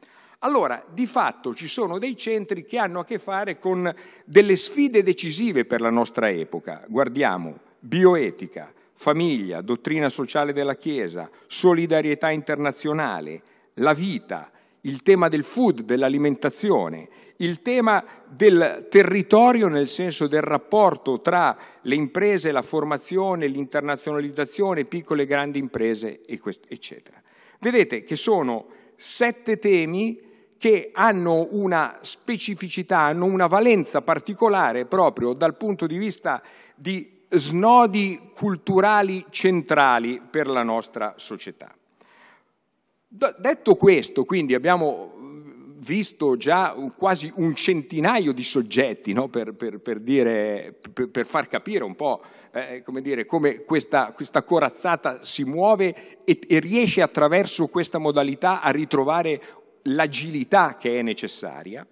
Allora, di fatto ci sono dei centri che hanno a che fare con delle sfide decisive per la nostra epoca. Guardiamo bioetica, famiglia, dottrina sociale della Chiesa, solidarietà internazionale, la vita, il tema del food, dell'alimentazione, il tema del territorio nel senso del rapporto tra le imprese, la formazione, l'internazionalizzazione, piccole e grandi imprese, eccetera. Vedete che sono sette temi che hanno una specificità, hanno una valenza particolare proprio dal punto di vista di snodi culturali centrali per la nostra società. Detto questo, quindi abbiamo mm, visto già quasi un centinaio di soggetti no? per, per, per, dire, per, far capire un po' eh, come, dire, come questa, questa, corazzata si muove e, e riesce attraverso questa modalità a ritrovare l'agilità che è necessaria,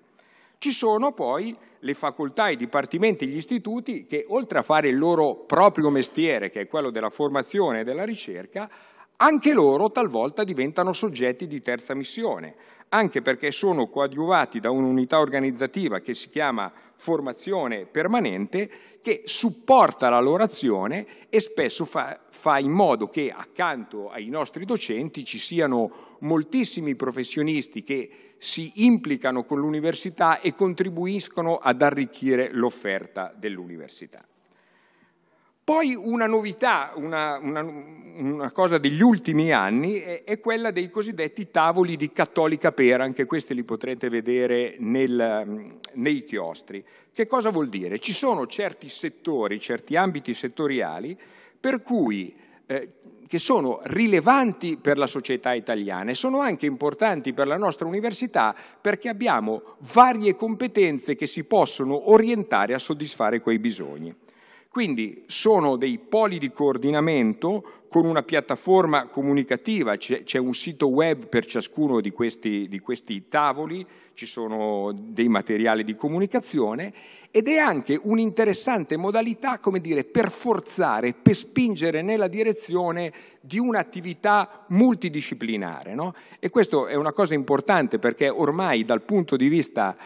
ci sono poi le facoltà, i dipartimenti, gli istituti che oltre a fare il loro proprio mestiere, che è quello della formazione e della ricerca, anche loro talvolta diventano soggetti di terza missione, anche perché sono coadiuvati da un'unità organizzativa che si chiama formazione permanente che supporta la loro azione e spesso fa, fa, in modo che accanto ai nostri docenti ci siano moltissimi professionisti che si implicano con l'università e contribuiscono ad arricchire l'offerta dell'università. Poi una novità, una, una, una cosa degli ultimi anni, è, è, quella dei cosiddetti tavoli di Cattolica Pera, anche questi li potrete vedere nel, nei chiostri. Che cosa vuol dire? Ci sono certi settori, certi ambiti settoriali per cui eh, che sono rilevanti per la società italiana e sono anche importanti per la nostra università perché abbiamo varie competenze che si possono orientare a soddisfare quei bisogni. Quindi sono dei poli di coordinamento con una piattaforma comunicativa, c'è un sito web per ciascuno di questi, di questi, tavoli, ci sono dei materiali di comunicazione ed è anche un'interessante modalità, come dire, per forzare, per spingere nella direzione di un'attività multidisciplinare. No? E questo è una cosa importante perché ormai dal punto di vista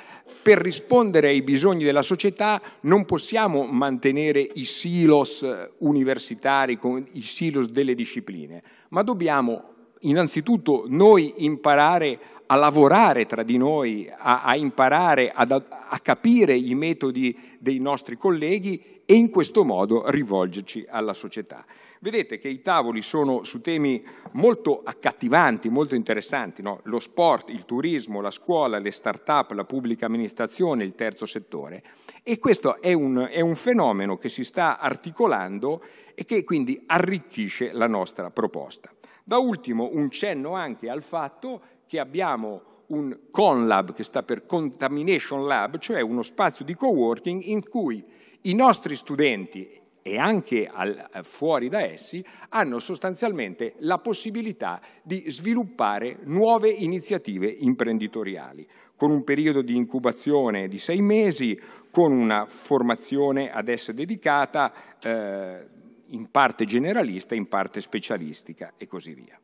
per rispondere ai bisogni della società non possiamo mantenere i silos eh, universitari, i silos delle discipline, ma dobbiamo innanzitutto noi imparare a lavorare tra di noi, a, a imparare ad, a capire i metodi dei nostri colleghi e in questo modo rivolgerci alla società. Vedete che i tavoli sono su temi molto accattivanti, molto interessanti, no? lo sport, il turismo, la scuola, le start-up, la pubblica amministrazione, il terzo settore. E questo è un, è un fenomeno che si sta articolando e che quindi arricchisce la nostra proposta. Da ultimo un cenno anche al fatto che abbiamo un ConLab che sta per Contamination Lab, cioè uno spazio di coworking in cui i nostri studenti e anche al, fuori da essi hanno sostanzialmente la possibilità di sviluppare nuove iniziative imprenditoriali con un periodo di incubazione di sei mesi, con una formazione ad esso dedicata eh, in parte generalista, in parte specialistica e così via.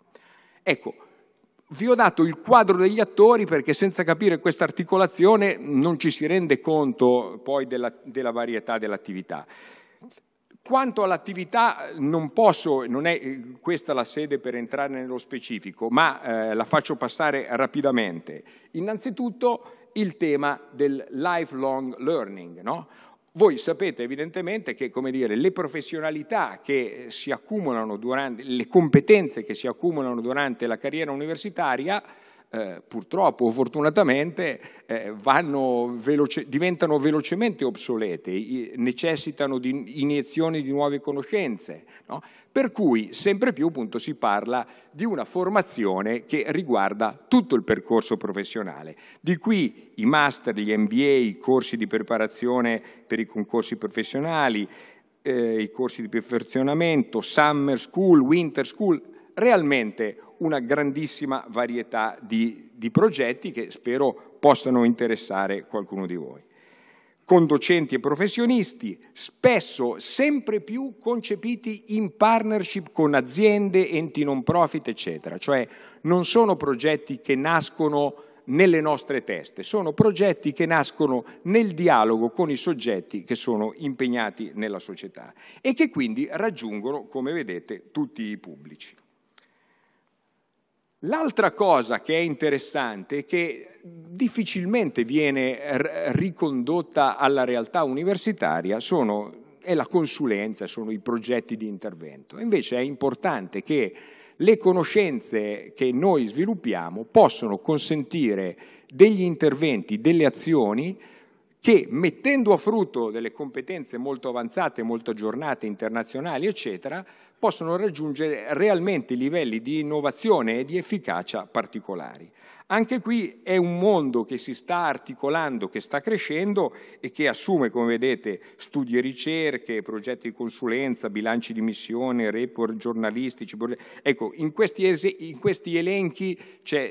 Ecco, vi ho dato il quadro degli attori perché senza capire questa articolazione non ci si rende conto poi della, della varietà dell'attività. Quanto all'attività, non posso, non è eh, questa la sede per entrare nello specifico, ma eh, la faccio passare rapidamente. Innanzitutto il tema del lifelong learning, no? Voi sapete evidentemente che dire, le professionalità che si accumulano durante, le competenze che si accumulano durante la carriera universitaria eh, purtroppo o fortunatamente eh, veloce, diventano velocemente obsolete, necessitano di iniezioni di nuove conoscenze, no? per cui sempre più appunto, si parla di una formazione che riguarda tutto il percorso professionale. Di qui i master, gli MBA, i corsi di preparazione per i concorsi professionali, eh, i corsi di perfezionamento, summer school, winter school, realmente una grandissima varietà di, di progetti che spero possano interessare qualcuno di voi con docenti e professionisti, spesso sempre più concepiti in partnership con aziende, enti non profit, eccetera. Cioè non sono progetti che nascono nelle nostre teste, sono progetti che nascono nel dialogo con i soggetti che sono impegnati nella società e che quindi raggiungono, come vedete, tutti i pubblici. L'altra cosa che è interessante, e che difficilmente viene ricondotta alla realtà universitaria, sono, è la consulenza, sono i progetti di intervento. Invece è importante che le conoscenze che noi sviluppiamo possano consentire degli interventi, delle azioni che mettendo a frutto delle competenze molto avanzate, molto aggiornate, internazionali, eccetera, possono raggiungere realmente livelli di innovazione e di efficacia particolari. Anche qui è un mondo che si sta articolando, che sta crescendo e che assume, come vedete, studi e ricerche, progetti di consulenza, bilanci di missione, report giornalistici. Ecco, in questi, in questi elenchi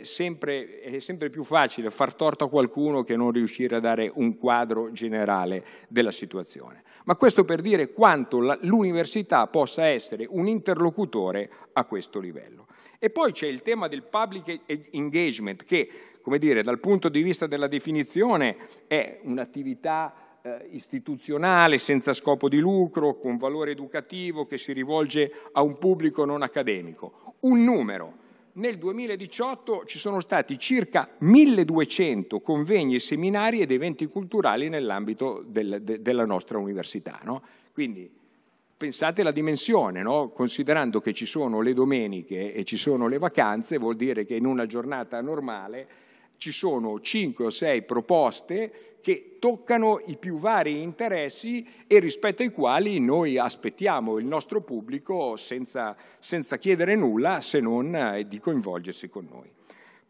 sempre, è sempre più facile far torto a qualcuno che non riuscire a dare un quadro generale della situazione. Ma questo per dire quanto l'università possa essere un interlocutore a questo livello. E poi c'è il tema del public engagement che, come dire, dal punto di vista della definizione è un'attività eh, istituzionale, senza scopo di lucro, con valore educativo, che si rivolge a un pubblico non accademico. Un numero. Nel 2018 ci sono stati circa 1200 convegni, seminari ed eventi culturali nell'ambito del, de, della nostra università. No? Quindi Pensate alla dimensione, no? considerando che ci sono le domeniche e ci sono le vacanze, vuol dire che in una giornata normale ci sono 5 o 6 proposte che toccano i più vari interessi e rispetto ai quali noi aspettiamo il nostro pubblico senza, senza chiedere nulla se non eh, di coinvolgersi con noi.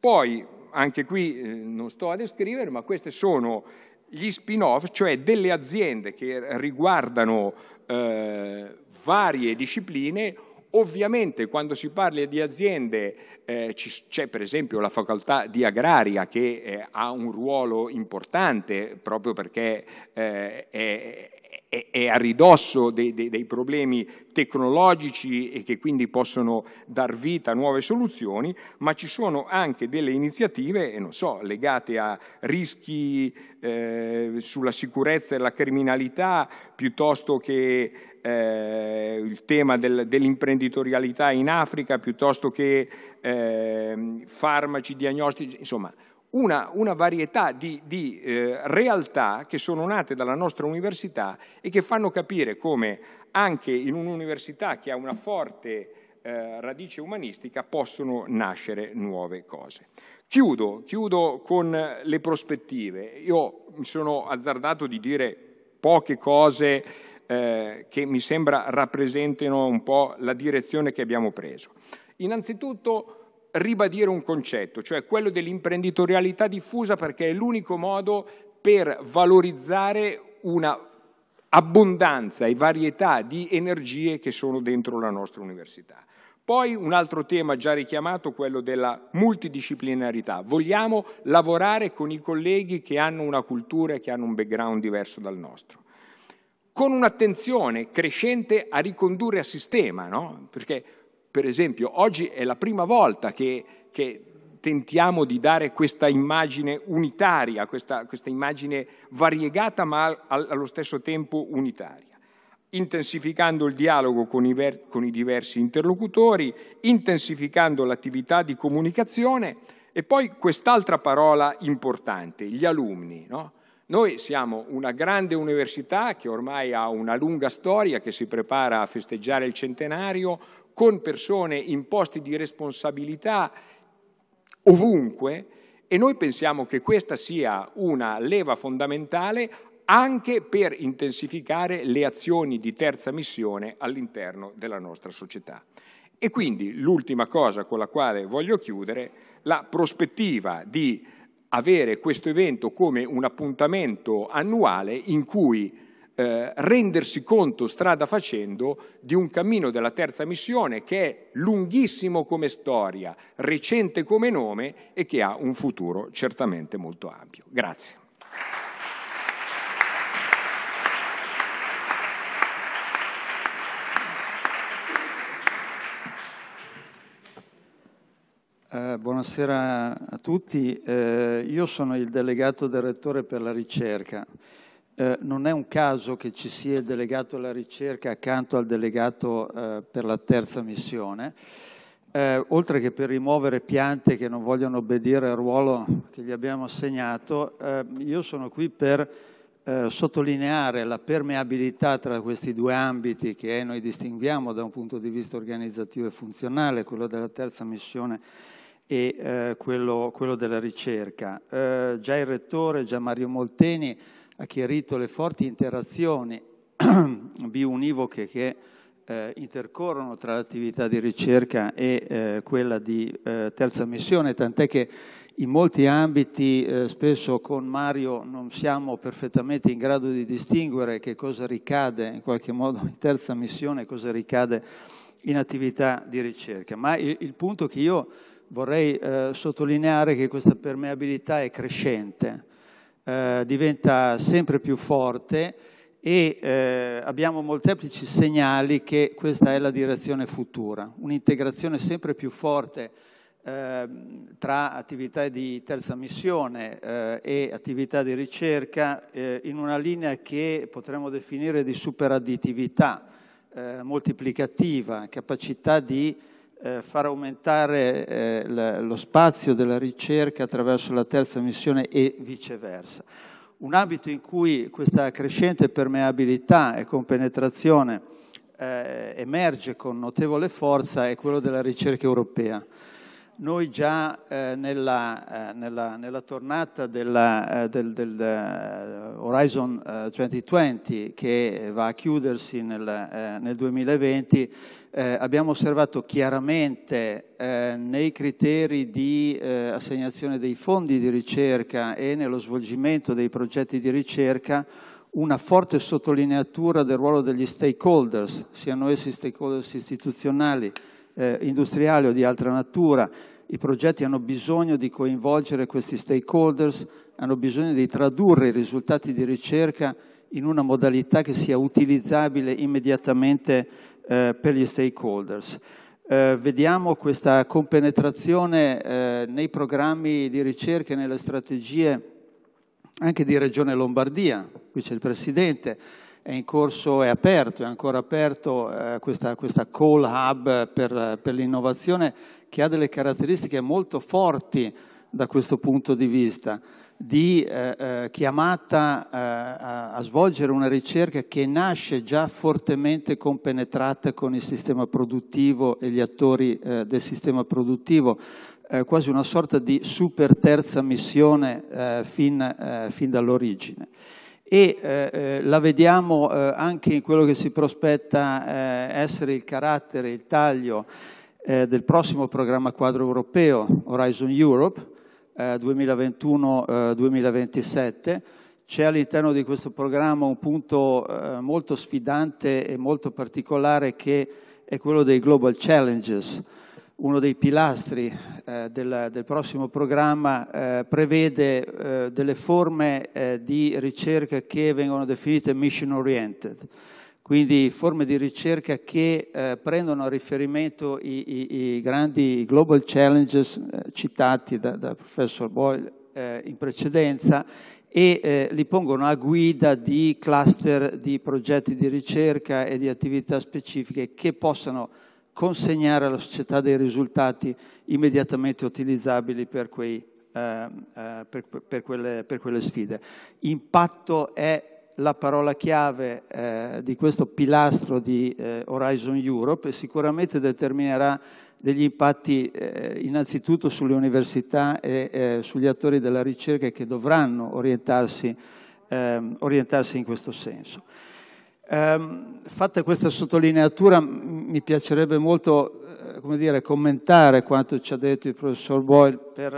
Poi, anche qui eh, non sto a descrivere, ma queste sono gli spin-off, cioè delle aziende che riguardano eh, varie discipline, Ovviamente quando si parla di aziende eh, c'è per esempio la facoltà di agraria che eh, ha un ruolo importante proprio perché eh, è, è, è a ridosso dei, dei, dei, problemi tecnologici e che quindi possono dar vita a nuove soluzioni, ma ci sono anche delle iniziative, non so, legate a rischi eh, sulla sicurezza e la criminalità, piuttosto che eh, il tema del, dell'imprenditorialità in Africa, piuttosto che eh, farmaci diagnostici, insomma una, una varietà di, di eh, realtà che sono nate dalla nostra università e che fanno capire come anche in un'università che ha una forte eh, radice umanistica possono nascere nuove cose. Chiudo, chiudo con le prospettive. Io mi sono azzardato di dire poche cose eh, che mi sembra rappresentino un po' la direzione che abbiamo preso. Innanzitutto ribadire un concetto, cioè quello dell'imprenditorialità diffusa perché è l'unico modo per valorizzare una abbondanza e varietà di energie che sono dentro la nostra università. Poi un altro tema già richiamato, quello della multidisciplinarità. Vogliamo lavorare con i colleghi che hanno una cultura e che hanno un background diverso dal nostro. Con un'attenzione crescente a ricondurre a sistema, no? Perché per esempio, oggi è la prima volta che, che tentiamo di dare questa immagine unitaria, questa, questa immagine variegata ma allo stesso tempo unitaria intensificando il dialogo con i, con i, diversi interlocutori, intensificando l'attività di comunicazione e poi quest'altra parola importante, gli alunni. No? Noi siamo una grande università che ormai ha una lunga storia, che si prepara a festeggiare il centenario con persone in posti di responsabilità ovunque e noi pensiamo che questa sia una leva fondamentale anche per intensificare le azioni di terza missione all'interno della nostra società. E quindi l'ultima cosa con la quale voglio chiudere, la prospettiva di avere questo evento come un appuntamento annuale in cui eh, rendersi conto strada facendo di un cammino della terza missione che è lunghissimo come storia, recente come nome e che ha un futuro certamente molto ampio. Grazie. Eh, buonasera a tutti, eh, io sono il delegato del Rettore per la ricerca. Eh, non è un caso che ci sia il delegato alla ricerca accanto al delegato eh, per la terza missione, eh, oltre che per rimuovere piante che non vogliono obbedire al ruolo che gli abbiamo assegnato, eh, io sono qui per eh, sottolineare la permeabilità tra questi due ambiti che noi distinguiamo da un punto di vista organizzativo e funzionale, quello della terza missione e eh, quello, quello, della ricerca. già il rettore, già Mario Molteni, ha chiarito le forti interazioni biunivoche che eh, intercorrono tra l'attività di ricerca e eh, quella di eh, terza missione, tant'è che in molti ambiti eh, spesso con Mario non siamo perfettamente in grado di distinguere che cosa ricade in qualche modo in terza missione e cosa ricade in attività di ricerca. Ma il, il punto che io vorrei eh, sottolineare è che questa permeabilità è crescente eh, diventa sempre più forte e eh, abbiamo molteplici segnali che questa è la direzione futura, un'integrazione sempre più forte ehm, tra attività di terza missione eh, e attività di ricerca eh, in una linea che potremmo definire di superadditività eh, moltiplicativa, capacità di eh, far aumentare eh, lo spazio della ricerca attraverso la terza missione e viceversa. Un ambito in cui questa crescente permeabilità e compenetrazione eh, emerge con notevole forza è quello della ricerca europea. Noi già eh, nella, eh, nella, nella, tornata della, eh, del, del eh, Horizon 2020 eh, che va a chiudersi nel, eh, nel 2020 abbiamo osservato chiaramente nei criteri di assegnazione dei fondi di ricerca e nello svolgimento dei progetti di ricerca una forte sottolineatura del ruolo degli stakeholders, siano essi stakeholders istituzionali, eh, industriali o di altra natura, i progetti hanno bisogno di coinvolgere questi stakeholders, hanno bisogno di tradurre i risultati di ricerca in una modalità che sia utilizzabile immediatamente eh, per gli stakeholders. Eh, vediamo questa compenetrazione eh, nei programmi di ricerca e nelle strategie anche di Regione Lombardia, qui c'è il Presidente, è in corso, è aperto, è ancora aperto eh, questa, questa call hub per, per l'innovazione che ha delle caratteristiche molto forti da questo punto di vista di eh, eh, chiamata eh, a, a, svolgere una ricerca che nasce già fortemente compenetrata con il sistema produttivo e gli attori eh, del sistema produttivo, eh, quasi una sorta di super terza missione eh, fin, fin dall'origine e eh, eh, la vediamo eh, anche in quello che si prospetta eh, essere il carattere, il taglio eh, del prossimo programma quadro europeo Horizon Europe 2021-2027. Eh, C'è all'interno di questo programma un punto molto sfidante e molto particolare che è quello dei Global Challenges, uno dei pilastri eh, del, del, prossimo programma eh, prevede eh, delle forme eh, di ricerca che vengono definite mission oriented, quindi forme di ricerca che eh, prendono a riferimento i, i, i grandi global challenges eh, citati dal da professor Boyle in precedenza e li pongono a guida di cluster di progetti di ricerca e di attività specifiche che possano consegnare alla società dei risultati immediatamente utilizzabili per, quei, eh, eh, per, per, quelle, per quelle, sfide. Impatto è la parola chiave eh, di questo pilastro di eh, Horizon Europe e sicuramente determinerà degli impatti eh, innanzitutto sulle università e eh, sugli attori della ricerca che dovranno orientarsi, ehm, orientarsi in questo senso. Um, fatta questa sottolineatura, mi piacerebbe molto eh, dire, commentare quanto ci ha detto il professor Boyle per,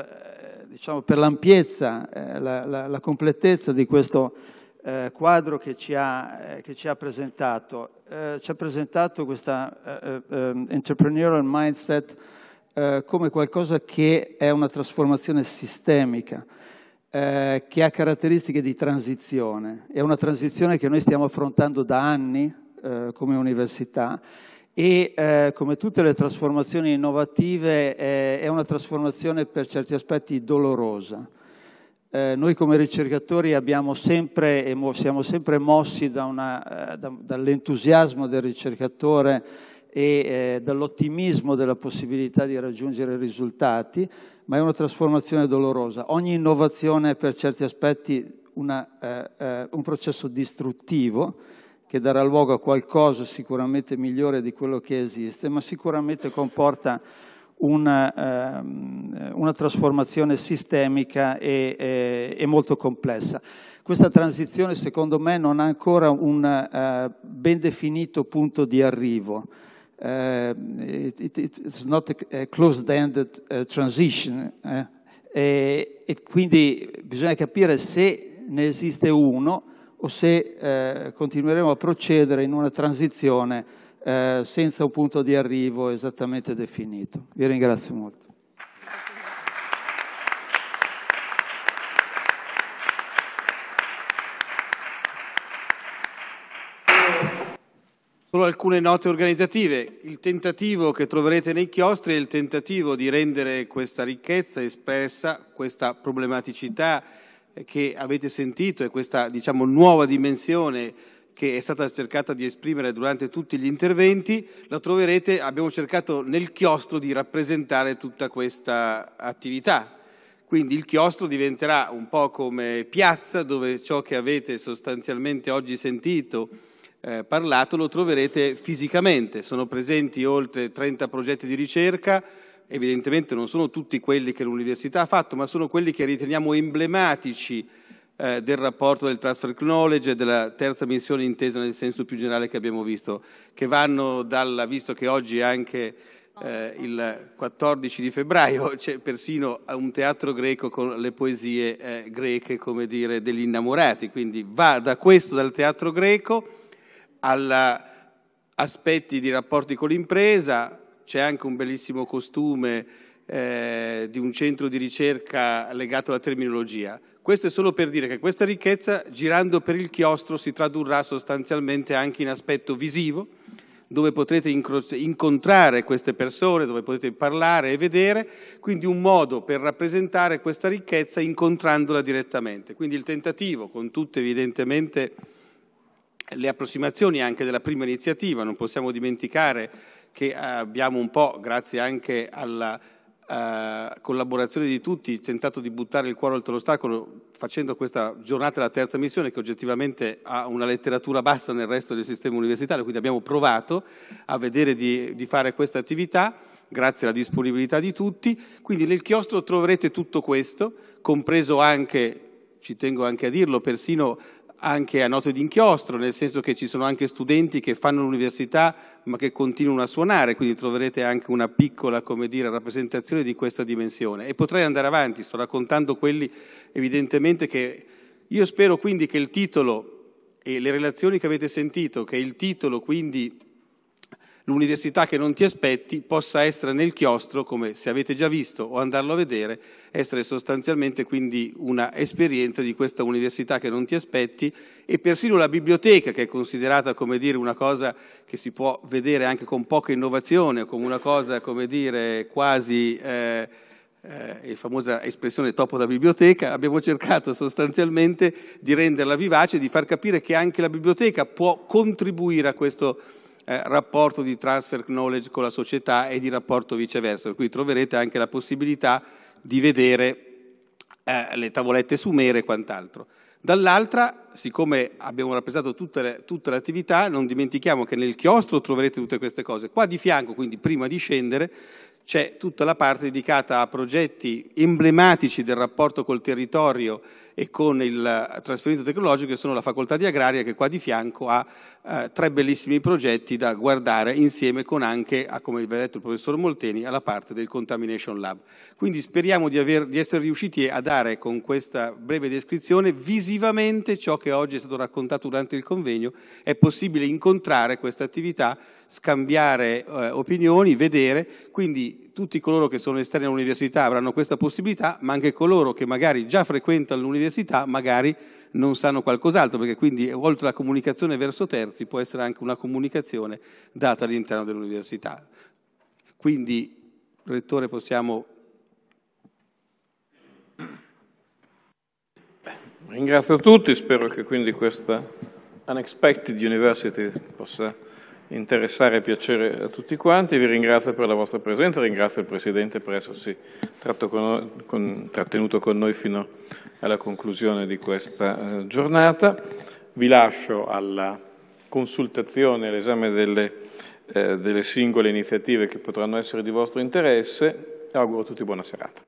eh, diciamo, per l'ampiezza, eh, la, la, la, completezza di questo eh, quadro che ci ha, eh, che ci ha presentato. ci ha presentato questa ehm, entrepreneurial mindset come qualcosa che è una trasformazione sistemica eh, che ha caratteristiche di transizione. È una transizione che noi stiamo affrontando da anni eh, come università e eh, come tutte le trasformazioni innovative è una trasformazione per certi aspetti dolorosa. Eh, noi come ricercatori abbiamo sempre, siamo sempre mossi da una, eh, da, dall'entusiasmo del ricercatore e dall'ottimismo della possibilità di raggiungere risultati, ma è una trasformazione dolorosa. Ogni innovazione è per certi aspetti una, eh, eh, un processo distruttivo che darà luogo a qualcosa sicuramente migliore di quello che esiste, ma sicuramente comporta una, ehm, una trasformazione sistemica e, e, e, molto complessa. Questa transizione, secondo me, non ha ancora un eh, ben definito punto di arrivo. Eh, it, it, it's not a, closed-ended uh, transition. Eh? E, e, quindi bisogna capire se ne esiste uno o se eh, continueremo a procedere in una transizione senza un punto di arrivo esattamente definito. Vi ringrazio molto. Solo alcune note organizzative. Il tentativo che troverete nei chiostri è il tentativo di rendere questa ricchezza espressa, questa problematicità che avete sentito e questa diciamo, nuova dimensione che è stata cercata di esprimere durante tutti gli interventi, la troverete, abbiamo cercato nel chiostro di rappresentare tutta questa attività. Quindi il chiostro diventerà un po' come piazza dove ciò che avete sostanzialmente oggi sentito, eh, parlato lo troverete fisicamente. Sono presenti oltre 30 progetti di ricerca, evidentemente non sono tutti quelli che l'università ha fatto, ma sono quelli che riteniamo emblematici eh, del rapporto del Transfer Knowledge e della terza missione intesa nel senso più generale che abbiamo visto, che vanno dal, visto che oggi anche eh, il 14 di febbraio c'è persino un teatro greco con le poesie eh, greche, come dire, degli innamorati, quindi va da questo, dal teatro greco, agli aspetti di rapporti con l'impresa, c'è anche un bellissimo costume eh, di un centro di ricerca legato alla terminologia. Questo è solo per dire che questa ricchezza, girando per il chiostro, si tradurrà sostanzialmente anche in aspetto visivo, dove potrete incontrare queste persone, dove potete parlare e vedere, quindi un modo per rappresentare questa ricchezza incontrandola direttamente. Quindi il tentativo, con tutte evidentemente le approssimazioni anche della prima iniziativa. Non possiamo dimenticare che eh, abbiamo un po', grazie anche alla eh, collaborazione di tutti, tentato di buttare il cuore oltre l'ostacolo facendo questa giornata della terza missione che oggettivamente ha una letteratura bassa nel resto del sistema universitario, quindi abbiamo provato a vedere di, di fare questa attività grazie alla disponibilità di tutti. Quindi nel chiostro troverete tutto questo, compreso anche, ci tengo anche a dirlo, persino anche a note d'inchiostro, nel senso che ci sono anche studenti che fanno l'università ma che continuano a suonare, quindi troverete anche una piccola dire, rappresentazione di questa dimensione. E potrei andare avanti, sto raccontando quelli evidentemente che... Io spero quindi che il titolo e le relazioni che avete sentito, che il titolo quindi l'università che non ti aspetti possa essere nel chiostro, come se avete già visto o andarlo a vedere, essere sostanzialmente quindi una esperienza di questa università che non ti aspetti e persino la biblioteca che è considerata come dire una cosa che si può vedere anche con poca innovazione, come una cosa come dire quasi... Eh, eh, famosa espressione topo da biblioteca, abbiamo cercato sostanzialmente di renderla vivace, di far capire che anche la biblioteca può contribuire a questo eh, rapporto di transfer knowledge con la società e di rapporto viceversa, per cui troverete anche la possibilità di vedere eh, le tavolette sumere e quant'altro. Dall'altra, siccome abbiamo rappresentato tutte le, tutte le, non dimentichiamo che nel chiostro troverete tutte queste cose. Qua di fianco, quindi prima di scendere, c'è tutta la parte dedicata a progetti emblematici del rapporto col territorio e con il trasferimento tecnologico che sono la facoltà di agraria che qua di fianco ha eh, tre bellissimi progetti da guardare insieme con anche, ah, come vi ha detto il professor Molteni, alla parte del Contamination Lab. Quindi speriamo di, aver, di essere riusciti a dare con questa breve descrizione visivamente ciò che oggi è stato raccontato durante il convegno. È possibile incontrare questa attività scambiare eh, opinioni, vedere, quindi tutti coloro che sono esterni all'università avranno questa possibilità, ma anche coloro che magari già frequentano l'università dell'università magari non sanno qualcos'altro, perché quindi eh, oltre alla comunicazione verso terzi può essere anche una comunicazione data all'interno dell'università. Quindi, Rettore, possiamo... Ringrazio tutti, spero che quindi questa Unexpected University possa interessare e piacere a tutti quanti. Vi ringrazio per la vostra presenza, ringrazio il Presidente per essersi con, con, trattenuto con noi fino alla conclusione di questa eh, giornata. Vi lascio alla consultazione e all'esame delle, eh, delle singole iniziative che potranno essere di vostro interesse. Auguro a tutti buona serata.